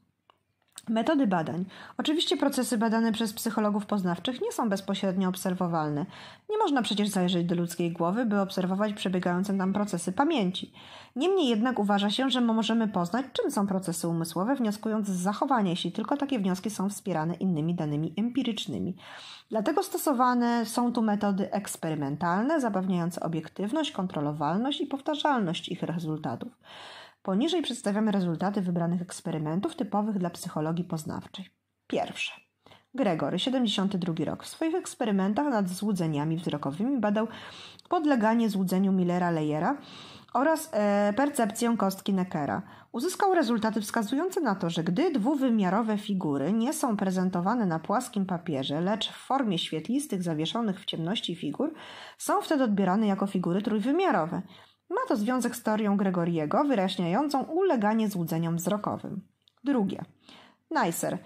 Metody badań. Oczywiście procesy badane przez psychologów poznawczych nie są bezpośrednio obserwowalne. Nie można przecież zajrzeć do ludzkiej głowy, by obserwować przebiegające tam procesy pamięci. Niemniej jednak uważa się, że możemy poznać, czym są procesy umysłowe, wnioskując z zachowania, jeśli tylko takie wnioski są wspierane innymi danymi empirycznymi. Dlatego stosowane są tu metody eksperymentalne, zapewniające obiektywność, kontrolowalność i powtarzalność ich rezultatów. Poniżej przedstawiamy rezultaty wybranych eksperymentów typowych dla psychologii poznawczej. Pierwsze. Gregory, 72 rok. W swoich eksperymentach nad złudzeniami wzrokowymi badał podleganie złudzeniu Millera-Leyera oraz e, percepcję kostki Neckera. Uzyskał rezultaty wskazujące na to, że gdy dwuwymiarowe figury nie są prezentowane na płaskim papierze, lecz w formie świetlistych, zawieszonych w ciemności figur, są wtedy odbierane jako figury trójwymiarowe. Ma to związek z teorią Gregoriego, wyrażniającą uleganie złudzeniom wzrokowym. Drugie. Neisser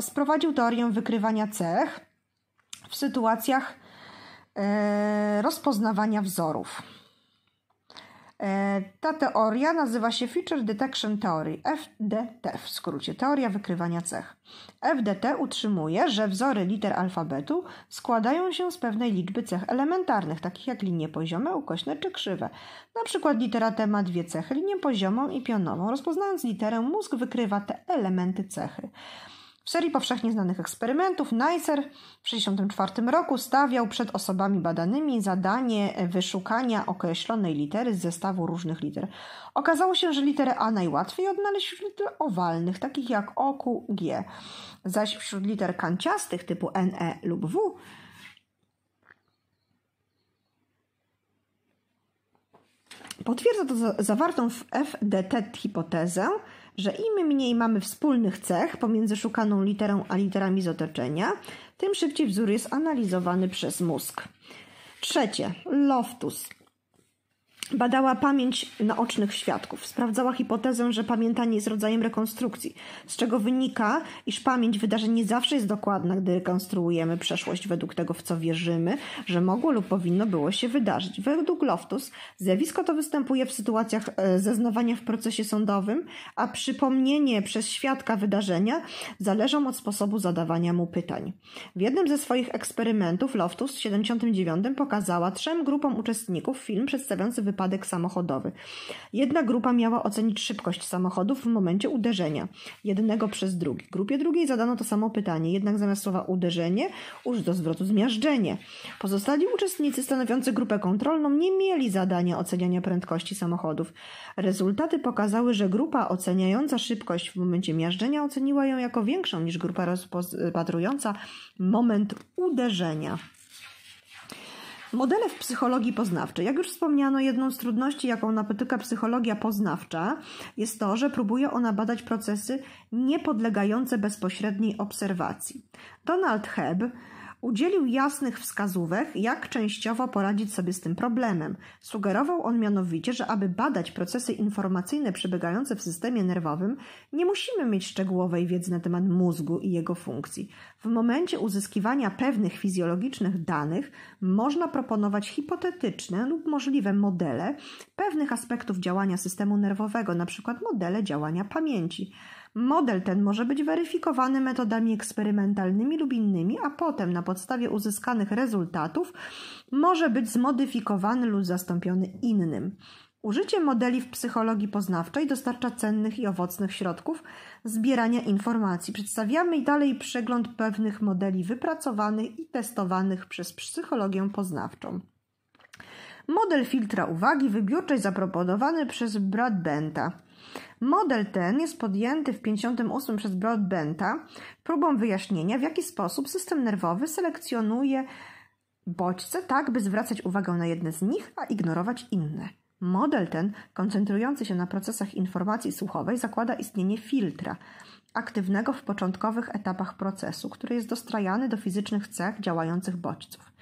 sprowadził teorię wykrywania cech w sytuacjach e, rozpoznawania wzorów. E, ta teoria nazywa się Feature Detection Theory, FDT w skrócie, teoria wykrywania cech. FDT utrzymuje, że wzory liter alfabetu składają się z pewnej liczby cech elementarnych, takich jak linie poziome, ukośne czy krzywe. Na przykład litera T ma dwie cechy, linię poziomą i pionową. Rozpoznając literę, mózg wykrywa te elementy cechy. W serii powszechnie znanych eksperymentów Neisser w 1964 roku stawiał przed osobami badanymi zadanie wyszukania określonej litery z zestawu różnych liter. Okazało się, że literę A najłatwiej odnaleźć wśród liter owalnych, takich jak O, Q, G, zaś wśród liter kanciastych typu N, E lub W Potwierdza to zawartą w FDT hipotezę, że im mniej mamy wspólnych cech pomiędzy szukaną literą a literami z otoczenia, tym szybciej wzór jest analizowany przez mózg. Trzecie, Loftus. Badała pamięć naocznych świadków. Sprawdzała hipotezę, że pamiętanie jest rodzajem rekonstrukcji, z czego wynika, iż pamięć wydarzeń nie zawsze jest dokładna, gdy rekonstruujemy przeszłość według tego, w co wierzymy, że mogło lub powinno było się wydarzyć. Według Loftus zjawisko to występuje w sytuacjach e, zeznawania w procesie sądowym, a przypomnienie przez świadka wydarzenia zależą od sposobu zadawania mu pytań. W jednym ze swoich eksperymentów Loftus w 79 pokazała trzem grupom uczestników film przedstawiający wypadek wypadek samochodowy. Jedna grupa miała ocenić szybkość samochodów w momencie uderzenia, jednego przez drugi. Grupie drugiej zadano to samo pytanie, jednak zamiast słowa uderzenie użyto zwrotu zmiażdżenie. Pozostali uczestnicy stanowiący grupę kontrolną nie mieli zadania oceniania prędkości samochodów. Rezultaty pokazały, że grupa oceniająca szybkość w momencie miażdżenia oceniła ją jako większą niż grupa rozpatrująca moment uderzenia. Modele w psychologii poznawczej. Jak już wspomniano, jedną z trudności, jaką napotyka psychologia poznawcza, jest to, że próbuje ona badać procesy niepodlegające bezpośredniej obserwacji. Donald Hebb Udzielił jasnych wskazówek, jak częściowo poradzić sobie z tym problemem. Sugerował on mianowicie, że aby badać procesy informacyjne przebiegające w systemie nerwowym, nie musimy mieć szczegółowej wiedzy na temat mózgu i jego funkcji. W momencie uzyskiwania pewnych fizjologicznych danych można proponować hipotetyczne lub możliwe modele pewnych aspektów działania systemu nerwowego, np. modele działania pamięci. Model ten może być weryfikowany metodami eksperymentalnymi lub innymi, a potem na podstawie uzyskanych rezultatów może być zmodyfikowany lub zastąpiony innym. Użycie modeli w psychologii poznawczej dostarcza cennych i owocnych środków zbierania informacji. Przedstawiamy dalej przegląd pewnych modeli wypracowanych i testowanych przez psychologię poznawczą. Model filtra uwagi wybiórczej zaproponowany przez Benta. Model ten jest podjęty w 1958 przez Broadbenta próbą wyjaśnienia, w jaki sposób system nerwowy selekcjonuje bodźce tak, by zwracać uwagę na jedne z nich, a ignorować inne. Model ten, koncentrujący się na procesach informacji słuchowej, zakłada istnienie filtra, aktywnego w początkowych etapach procesu, który jest dostrajany do fizycznych cech działających bodźców.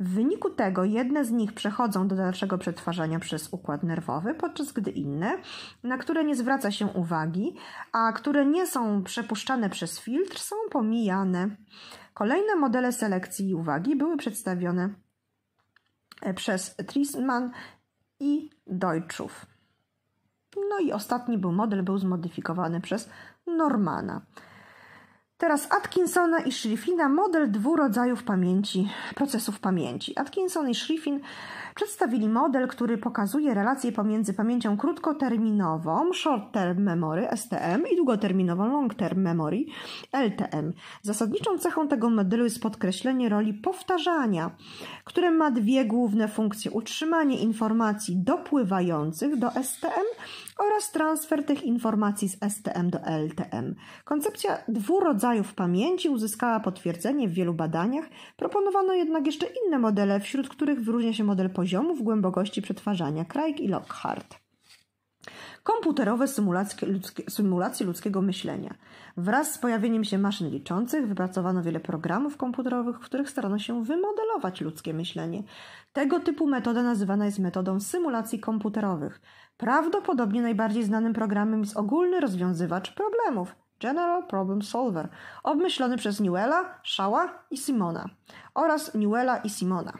W wyniku tego jedne z nich przechodzą do dalszego przetwarzania przez układ nerwowy, podczas gdy inne, na które nie zwraca się uwagi, a które nie są przepuszczane przez filtr, są pomijane. Kolejne modele selekcji i uwagi były przedstawione e, przez Trisman i Deutschów. No i ostatni był model był zmodyfikowany przez Normana. Teraz Atkinsona i Schlieffina model dwóch rodzajów pamięci, procesów pamięci. Atkinson i Schlieffin przedstawili model, który pokazuje relacje pomiędzy pamięcią krótkoterminową, short-term memory, STM, i długoterminową, long-term memory, LTM. Zasadniczą cechą tego modelu jest podkreślenie roli powtarzania, które ma dwie główne funkcje: utrzymanie informacji dopływających do STM oraz transfer tych informacji z STM do LTM. Koncepcja dwóch rodzajów pamięci uzyskała potwierdzenie w wielu badaniach, proponowano jednak jeszcze inne modele, wśród których wyróżnia się model poziomów poziomów głębokości przetwarzania Craig i Lockhart. Komputerowe symulacje, ludzkie, symulacje ludzkiego myślenia. Wraz z pojawieniem się maszyn liczących wypracowano wiele programów komputerowych, w których starano się wymodelować ludzkie myślenie. Tego typu metoda nazywana jest metodą symulacji komputerowych. Prawdopodobnie najbardziej znanym programem jest ogólny rozwiązywacz problemów. General Problem Solver, obmyślony przez Newella, Shaw'a i Simona oraz Newella i Simona.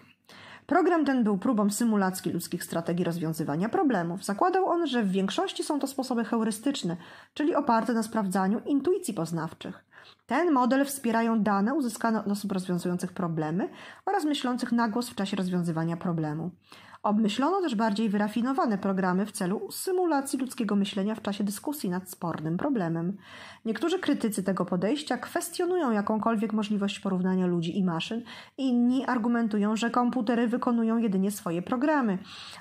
Program ten był próbą symulacji ludzkich strategii rozwiązywania problemów. Zakładał on, że w większości są to sposoby heurystyczne, czyli oparte na sprawdzaniu intuicji poznawczych. Ten model wspierają dane uzyskane od osób rozwiązujących problemy oraz myślących na głos w czasie rozwiązywania problemu. Obmyślono też bardziej wyrafinowane programy w celu symulacji ludzkiego myślenia w czasie dyskusji nad spornym problemem. Niektórzy krytycy tego podejścia kwestionują jakąkolwiek możliwość porównania ludzi i maszyn, inni argumentują, że komputery wykonują jedynie swoje programy.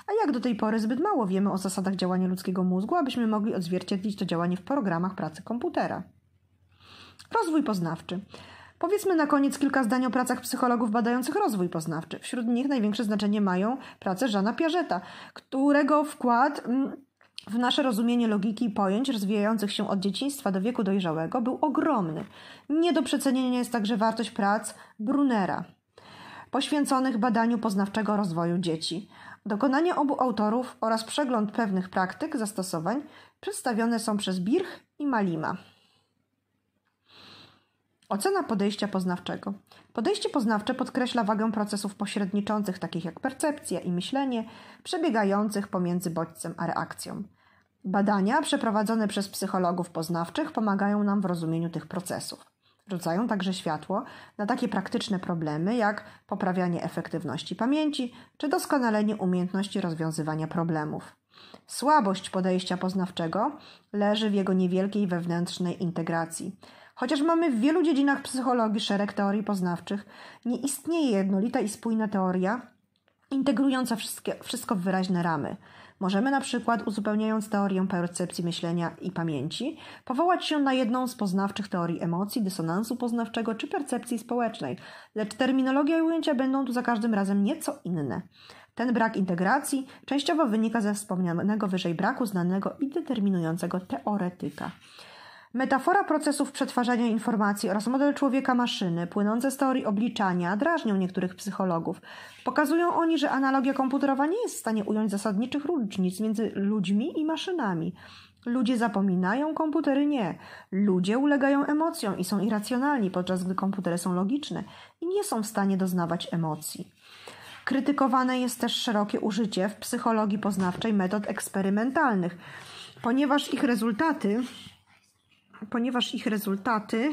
A jak do tej pory zbyt mało wiemy o zasadach działania ludzkiego mózgu, abyśmy mogli odzwierciedlić to działanie w programach pracy komputera. Rozwój poznawczy. Powiedzmy na koniec kilka zdań o pracach psychologów badających rozwój poznawczy. Wśród nich największe znaczenie mają prace Żana Piageta, którego wkład mm, w nasze rozumienie logiki i pojęć rozwijających się od dzieciństwa do wieku dojrzałego był ogromny. Nie do przecenienia jest także wartość prac Brunera poświęconych badaniu poznawczego rozwoju dzieci. Dokonanie obu autorów oraz przegląd pewnych praktyk zastosowań przedstawione są przez Birch i Malima. Ocena podejścia poznawczego. Podejście poznawcze podkreśla wagę procesów pośredniczących, takich jak percepcja i myślenie, przebiegających pomiędzy bodźcem a reakcją. Badania przeprowadzone przez psychologów poznawczych pomagają nam w rozumieniu tych procesów. Rzucają także światło na takie praktyczne problemy jak poprawianie efektywności pamięci czy doskonalenie umiejętności rozwiązywania problemów. Słabość podejścia poznawczego leży w jego niewielkiej wewnętrznej integracji. Chociaż mamy w wielu dziedzinach psychologii szereg teorii poznawczych, nie istnieje jednolita i spójna teoria integrująca wszystkie, wszystko w wyraźne ramy. Możemy na przykład, uzupełniając teorię percepcji myślenia i pamięci, powołać się na jedną z poznawczych teorii emocji, dysonansu poznawczego czy percepcji społecznej, lecz terminologia i ujęcia będą tu za każdym razem nieco inne. Ten brak integracji częściowo wynika ze wspomnianego wyżej braku znanego i determinującego teoretyka. Metafora procesów przetwarzania informacji oraz model człowieka-maszyny płynące z teorii obliczania drażnią niektórych psychologów. Pokazują oni, że analogia komputerowa nie jest w stanie ująć zasadniczych różnic między ludźmi i maszynami. Ludzie zapominają, komputery nie. Ludzie ulegają emocjom i są irracjonalni, podczas gdy komputery są logiczne i nie są w stanie doznawać emocji. Krytykowane jest też szerokie użycie w psychologii poznawczej metod eksperymentalnych, ponieważ ich rezultaty ponieważ ich rezultaty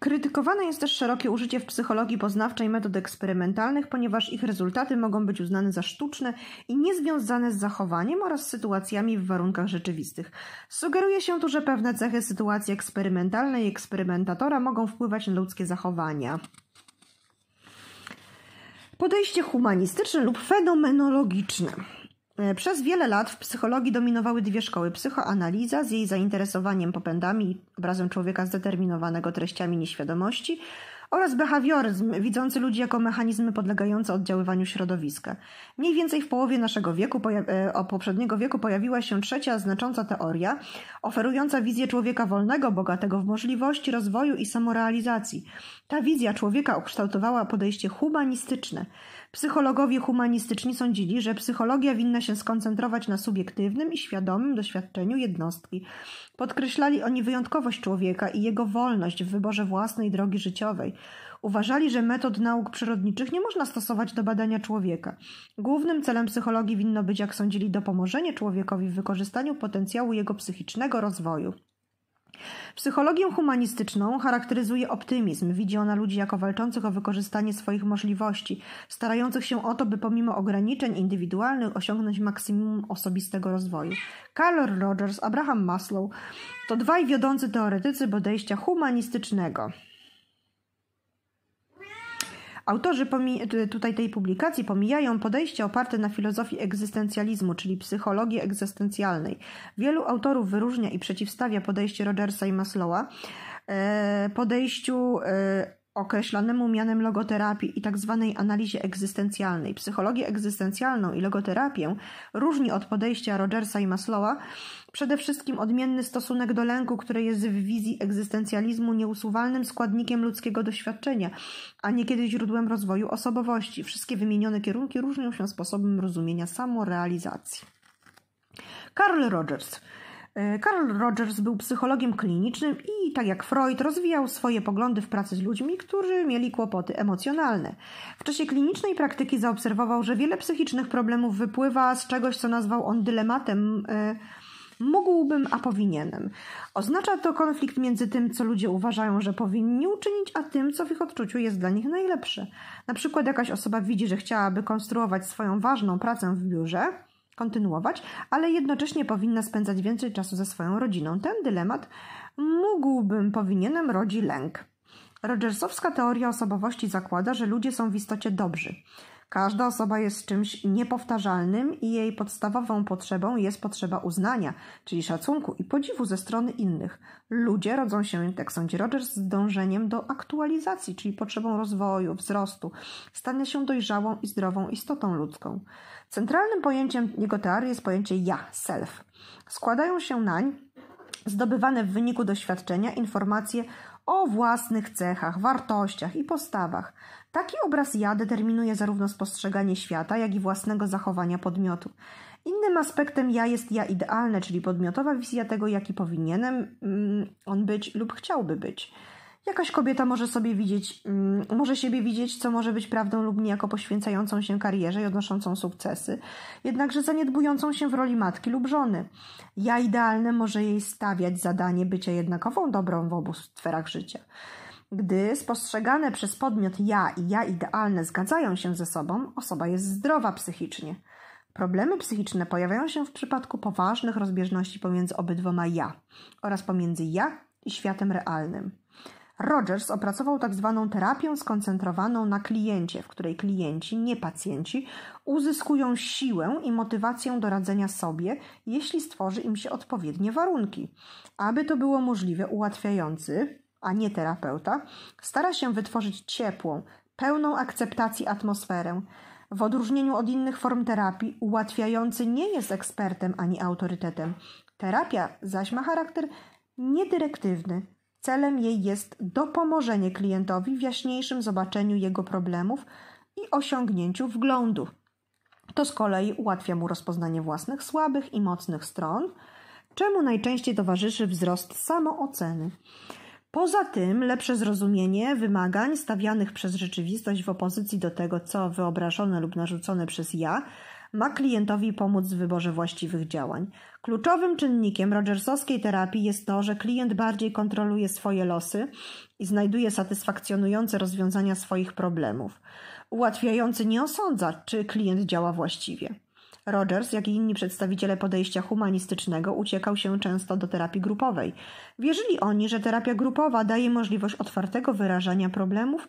Krytykowane jest też szerokie użycie w psychologii poznawczej metod eksperymentalnych, ponieważ ich rezultaty mogą być uznane za sztuczne i niezwiązane z zachowaniem oraz sytuacjami w warunkach rzeczywistych. Sugeruje się tu, że pewne cechy sytuacji eksperymentalnej i eksperymentatora mogą wpływać na ludzkie zachowania. Podejście humanistyczne lub fenomenologiczne. E, przez wiele lat w psychologii dominowały dwie szkoły: psychoanaliza z jej zainteresowaniem popędami obrazem człowieka zdeterminowanego treściami nieświadomości oraz behawioryzm, widzący ludzi jako mechanizmy podlegające oddziaływaniu środowiska. Mniej więcej w połowie naszego wieku, e, o poprzedniego wieku pojawiła się trzecia znacząca teoria, oferująca wizję człowieka wolnego, bogatego w możliwości rozwoju i samorealizacji. Ta wizja człowieka ukształtowała podejście humanistyczne – Psychologowie humanistyczni sądzili, że psychologia winna się skoncentrować na subiektywnym i świadomym doświadczeniu jednostki. Podkreślali oni wyjątkowość człowieka i jego wolność w wyborze własnej drogi życiowej. Uważali, że metod nauk przyrodniczych nie można stosować do badania człowieka. Głównym celem psychologii winno być, jak sądzili, dopomożenie człowiekowi w wykorzystaniu potencjału jego psychicznego rozwoju. Psychologię humanistyczną charakteryzuje optymizm. Widzi ona ludzi jako walczących o wykorzystanie swoich możliwości, starających się o to, by pomimo ograniczeń indywidualnych osiągnąć maksimum osobistego rozwoju. Carl Rogers, Abraham Maslow to dwaj wiodący teoretycy podejścia humanistycznego. Autorzy tutaj tej publikacji pomijają podejście oparte na filozofii egzystencjalizmu, czyli psychologii egzystencjalnej. Wielu autorów wyróżnia i przeciwstawia podejście Rogersa i Maslowa e, podejściu e, określanemu mianem logoterapii i tzw. Tak analizie egzystencjalnej. Psychologię egzystencjalną i logoterapię różni od podejścia Rogersa i Maslowa przede wszystkim odmienny stosunek do lęku, który jest w wizji egzystencjalizmu nieusuwalnym składnikiem ludzkiego doświadczenia, a niekiedy źródłem rozwoju osobowości. Wszystkie wymienione kierunki różnią się sposobem rozumienia samorealizacji. Karl Rogers Carl e, Rogers był psychologiem klinicznym i, tak jak Freud, rozwijał swoje poglądy w pracy z ludźmi, którzy mieli kłopoty emocjonalne. W czasie klinicznej praktyki zaobserwował, że wiele psychicznych problemów wypływa z czegoś, co nazwał on dylematem. E, Mógłbym, a powinienem. Oznacza to konflikt między tym, co ludzie uważają, że powinni uczynić, a tym, co w ich odczuciu jest dla nich najlepsze. Na przykład jakaś osoba widzi, że chciałaby konstruować swoją ważną pracę w biurze, kontynuować, ale jednocześnie powinna spędzać więcej czasu ze swoją rodziną. Ten dylemat mógłbym, powinienem rodzi lęk. Rogersowska teoria osobowości zakłada, że ludzie są w istocie dobrzy. Każda osoba jest czymś niepowtarzalnym i jej podstawową potrzebą jest potrzeba uznania, czyli szacunku i podziwu ze strony innych. Ludzie rodzą się, jak sądzi Rogers, z dążeniem do aktualizacji, czyli potrzebą rozwoju, wzrostu, stania się dojrzałą i zdrową istotą ludzką. Centralnym pojęciem jego teorii jest pojęcie ja, self. Składają się nań zdobywane w wyniku doświadczenia informacje o własnych cechach, wartościach i postawach. Taki obraz ja determinuje zarówno spostrzeganie świata, jak i własnego zachowania podmiotu. Innym aspektem ja jest ja idealne, czyli podmiotowa wizja tego, jaki powinienem mm, on być lub chciałby być. Jakaś kobieta może sobie widzieć, mm, może siebie widzieć, co może być prawdą lub nie, jako poświęcającą się karierze i odnoszącą sukcesy, jednakże zaniedbującą się w roli matki lub żony. Ja idealne może jej stawiać zadanie bycia jednakową dobrą w obu sferach życia. Gdy spostrzegane przez podmiot ja i ja idealne zgadzają się ze sobą, osoba jest zdrowa psychicznie. Problemy psychiczne pojawiają się w przypadku poważnych rozbieżności pomiędzy obydwoma ja oraz pomiędzy ja i światem realnym. Rogers opracował tzw. Tak terapię skoncentrowaną na kliencie, w której klienci, nie pacjenci, uzyskują siłę i motywację do radzenia sobie, jeśli stworzy im się odpowiednie warunki. Aby to było możliwe, ułatwiający, a nie terapeuta, stara się wytworzyć ciepłą, pełną akceptacji atmosferę. W odróżnieniu od innych form terapii, ułatwiający nie jest ekspertem ani autorytetem. Terapia zaś ma charakter niedyrektywny, Celem jej jest dopomożenie klientowi w jaśniejszym zobaczeniu jego problemów i osiągnięciu wglądu. To z kolei ułatwia mu rozpoznanie własnych słabych i mocnych stron, czemu najczęściej towarzyszy wzrost samooceny. Poza tym lepsze zrozumienie wymagań stawianych przez rzeczywistość w opozycji do tego, co wyobrażone lub narzucone przez ja ma klientowi pomóc w wyborze właściwych działań. Kluczowym czynnikiem Rogersowskiej terapii jest to, że klient bardziej kontroluje swoje losy i znajduje satysfakcjonujące rozwiązania swoich problemów. Ułatwiający nie osądza, czy klient działa właściwie. Rogers, jak i inni przedstawiciele podejścia humanistycznego, uciekał się często do terapii grupowej. Wierzyli oni, że terapia grupowa daje możliwość otwartego wyrażania problemów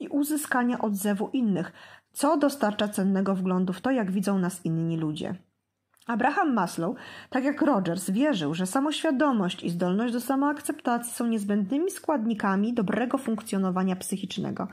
i uzyskania odzewu innych, co dostarcza cennego wglądu w to, jak widzą nas inni ludzie. Abraham Maslow, tak jak Rogers, wierzył, że samoświadomość i zdolność do samoakceptacji są niezbędnymi składnikami dobrego funkcjonowania psychicznego.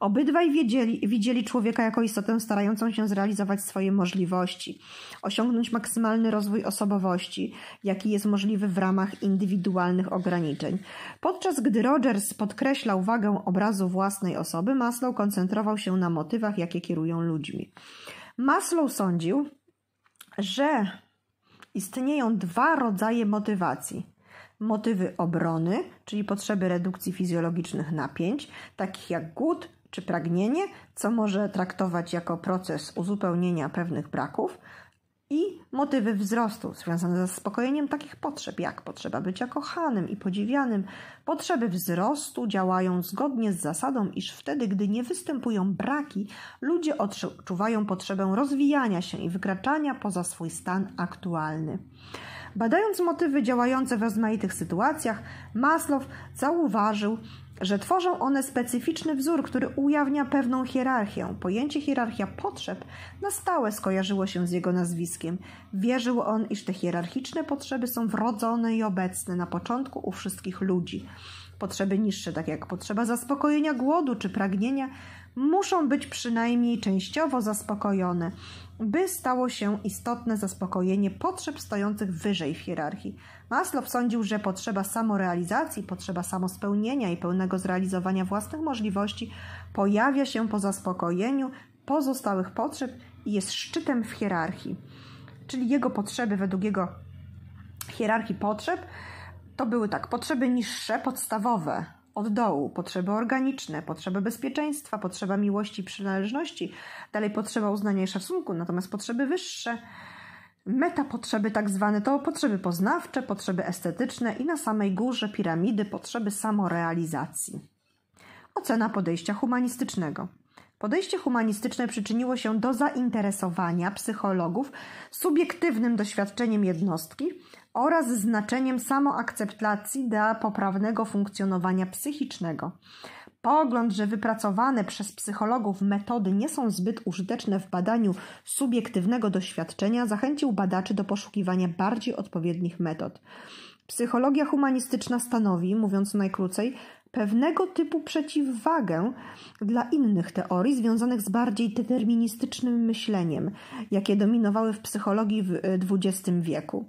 Obydwaj wiedzieli, widzieli człowieka jako istotę starającą się zrealizować swoje możliwości, osiągnąć maksymalny rozwój osobowości, jaki jest możliwy w ramach indywidualnych ograniczeń. Podczas gdy Rogers podkreślał wagę obrazu własnej osoby, Maslow koncentrował się na motywach, jakie kierują ludźmi. Maslow sądził, że istnieją dwa rodzaje motywacji motywy obrony, czyli potrzeby redukcji fizjologicznych napięć, takich jak głód, czy pragnienie, co może traktować jako proces uzupełnienia pewnych braków, i motywy wzrostu związane ze zaspokojeniem takich potrzeb, jak potrzeba bycia kochanym i podziwianym. Potrzeby wzrostu działają zgodnie z zasadą, iż wtedy, gdy nie występują braki, ludzie odczuwają potrzebę rozwijania się i wykraczania poza swój stan aktualny. Badając motywy działające w rozmaitych sytuacjach, Maslow zauważył, że tworzą one specyficzny wzór, który ujawnia pewną hierarchię. Pojęcie hierarchia potrzeb na stałe skojarzyło się z jego nazwiskiem. Wierzył on, iż te hierarchiczne potrzeby są wrodzone i obecne na początku u wszystkich ludzi. Potrzeby niższe, tak jak potrzeba zaspokojenia głodu czy pragnienia, muszą być przynajmniej częściowo zaspokojone, by stało się istotne zaspokojenie potrzeb stojących wyżej w hierarchii. Maslow sądził, że potrzeba samorealizacji, potrzeba samospełnienia i pełnego zrealizowania własnych możliwości pojawia się po zaspokojeniu pozostałych potrzeb i jest szczytem w hierarchii. Czyli jego potrzeby według jego hierarchii potrzeb to były tak, potrzeby niższe, podstawowe, od dołu, potrzeby organiczne, potrzeby bezpieczeństwa, potrzeba miłości, przynależności, dalej potrzeba uznania i szacunku, natomiast potrzeby wyższe, meta potrzeby tak zwane to potrzeby poznawcze, potrzeby estetyczne i na samej górze piramidy potrzeby samorealizacji. Ocena podejścia humanistycznego. Podejście humanistyczne przyczyniło się do zainteresowania psychologów subiektywnym doświadczeniem jednostki, oraz znaczeniem samoakceptacji dla poprawnego funkcjonowania psychicznego. Pogląd, że wypracowane przez psychologów metody nie są zbyt użyteczne w badaniu subiektywnego doświadczenia, zachęcił badaczy do poszukiwania bardziej odpowiednich metod. Psychologia humanistyczna stanowi, mówiąc najkrócej, pewnego typu przeciwwagę dla innych teorii związanych z bardziej deterministycznym myśleniem, jakie dominowały w psychologii w XX y, wieku.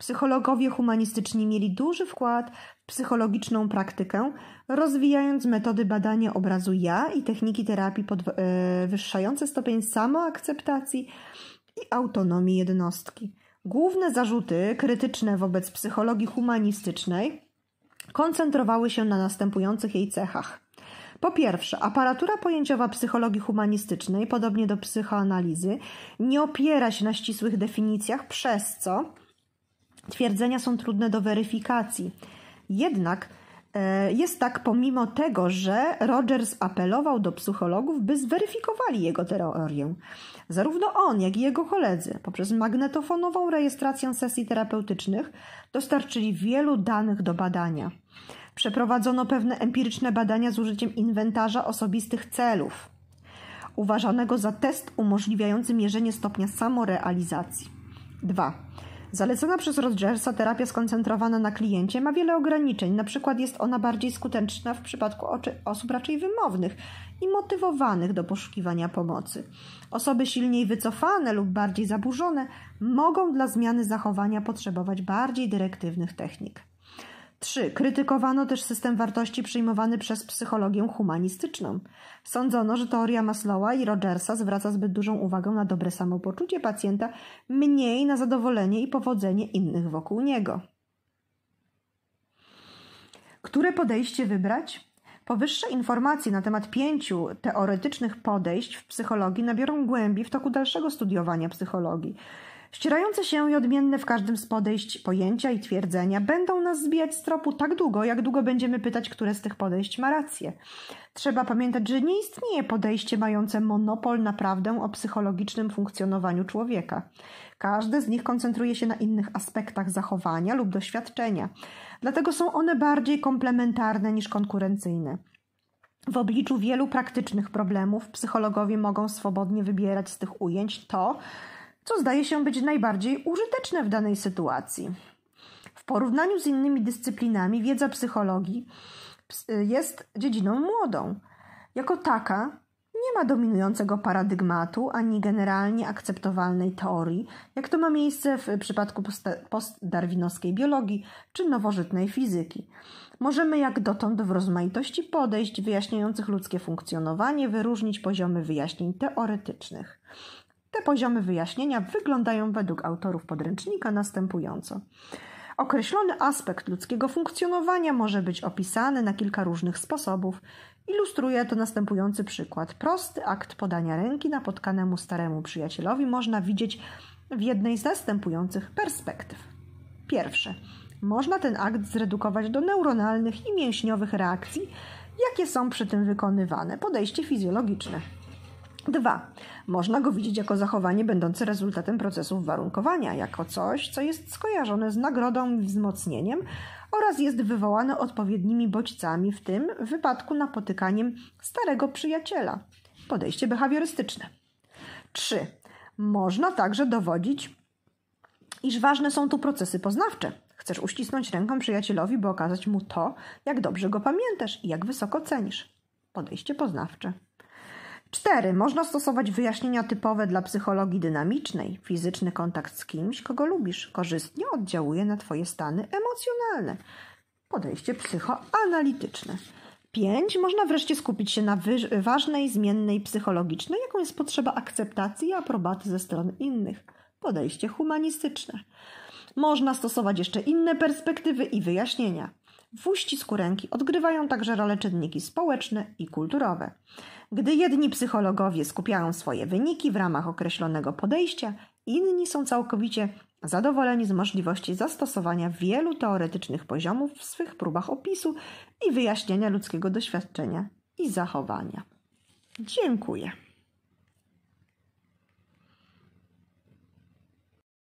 Psychologowie humanistyczni mieli duży wkład w psychologiczną praktykę, rozwijając metody badania obrazu ja i techniki terapii podwyższające e, stopień samoakceptacji i autonomii jednostki. Główne zarzuty krytyczne wobec psychologii humanistycznej koncentrowały się na następujących jej cechach. Po pierwsze, aparatura pojęciowa psychologii humanistycznej, podobnie do psychoanalizy, nie opiera się na ścisłych definicjach, przez co Twierdzenia są trudne do weryfikacji. Jednak e, jest tak pomimo tego, że Rogers apelował do psychologów, by zweryfikowali jego teorię. Zarówno on, jak i jego koledzy poprzez magnetofonową rejestrację sesji terapeutycznych dostarczyli wielu danych do badania. Przeprowadzono pewne empiryczne badania z użyciem inwentarza osobistych celów, uważanego za test umożliwiający mierzenie stopnia samorealizacji. 2. Zalecona przez Rogersa terapia skoncentrowana na kliencie ma wiele ograniczeń. Na przykład jest ona bardziej skuteczna w przypadku osób raczej wymownych i motywowanych do poszukiwania pomocy. Osoby silniej wycofane lub bardziej zaburzone mogą dla zmiany zachowania potrzebować bardziej dyrektywnych technik. 3. Krytykowano też system wartości przyjmowany przez psychologię humanistyczną. Sądzono, że teoria Maslowa i Rogersa zwraca zbyt dużą uwagę na dobre samopoczucie pacjenta, mniej na zadowolenie i powodzenie innych wokół niego. Które podejście wybrać? Powyższe informacje na temat pięciu teoretycznych podejść w psychologii nabiorą głębi w toku dalszego studiowania psychologii. Ścierające się i odmienne w każdym z podejść pojęcia i twierdzenia będą nas zbijać z tropu tak długo, jak długo będziemy pytać, które z tych podejść ma rację. Trzeba pamiętać, że nie istnieje podejście mające monopol na prawdę o psychologicznym funkcjonowaniu człowieka. Każde z nich koncentruje się na innych aspektach zachowania lub doświadczenia. Dlatego są one bardziej komplementarne niż konkurencyjne. W obliczu wielu praktycznych problemów psychologowie mogą swobodnie wybierać z tych ujęć to, co zdaje się być najbardziej użyteczne w danej sytuacji. W porównaniu z innymi dyscyplinami, wiedza psychologii y, jest dziedziną młodą. Jako taka nie ma dominującego paradygmatu ani generalnie akceptowalnej teorii, jak to ma miejsce w przypadku postdarwinowskiej biologii czy nowożytnej fizyki. Możemy jak dotąd w rozmaitości podejść wyjaśniających ludzkie funkcjonowanie wyróżnić poziomy wyjaśnień teoretycznych. Te poziomy wyjaśnienia wyglądają według autorów podręcznika następująco. Określony aspekt ludzkiego funkcjonowania może być opisany na kilka różnych sposobów. Ilustruje to następujący przykład. Prosty akt podania ręki napotkanemu staremu przyjacielowi można widzieć w jednej z następujących perspektyw. Pierwsze. Można ten akt zredukować do neuronalnych i mięśniowych reakcji, jakie są przy tym wykonywane. Podejście fizjologiczne. Dwa, można go widzieć jako zachowanie będące rezultatem procesów warunkowania, jako coś, co jest skojarzone z nagrodą i wzmocnieniem oraz jest wywołane odpowiednimi bodźcami, w tym wypadku napotykaniem starego przyjaciela. Podejście behawiorystyczne. Trzy, można także dowodzić, iż ważne są tu procesy poznawcze. Chcesz uścisnąć ręką przyjacielowi, by okazać mu to, jak dobrze go pamiętasz i jak wysoko cenisz. Podejście poznawcze. 4. Można stosować wyjaśnienia typowe dla psychologii dynamicznej. Fizyczny kontakt z kimś, kogo lubisz, korzystnie oddziałuje na Twoje stany emocjonalne. Podejście psychoanalityczne. 5. Można wreszcie skupić się na ważnej zmiennej psychologicznej, jaką jest potrzeba akceptacji i aprobaty ze strony innych. Podejście humanistyczne. Można stosować jeszcze inne perspektywy i wyjaśnienia. W uścisku ręki odgrywają także rolę czynniki społeczne i kulturowe. Gdy jedni psychologowie skupiają swoje wyniki w ramach określonego podejścia, inni są całkowicie zadowoleni z możliwości zastosowania wielu teoretycznych poziomów w swych próbach opisu i wyjaśnienia ludzkiego doświadczenia i zachowania. Dziękuję.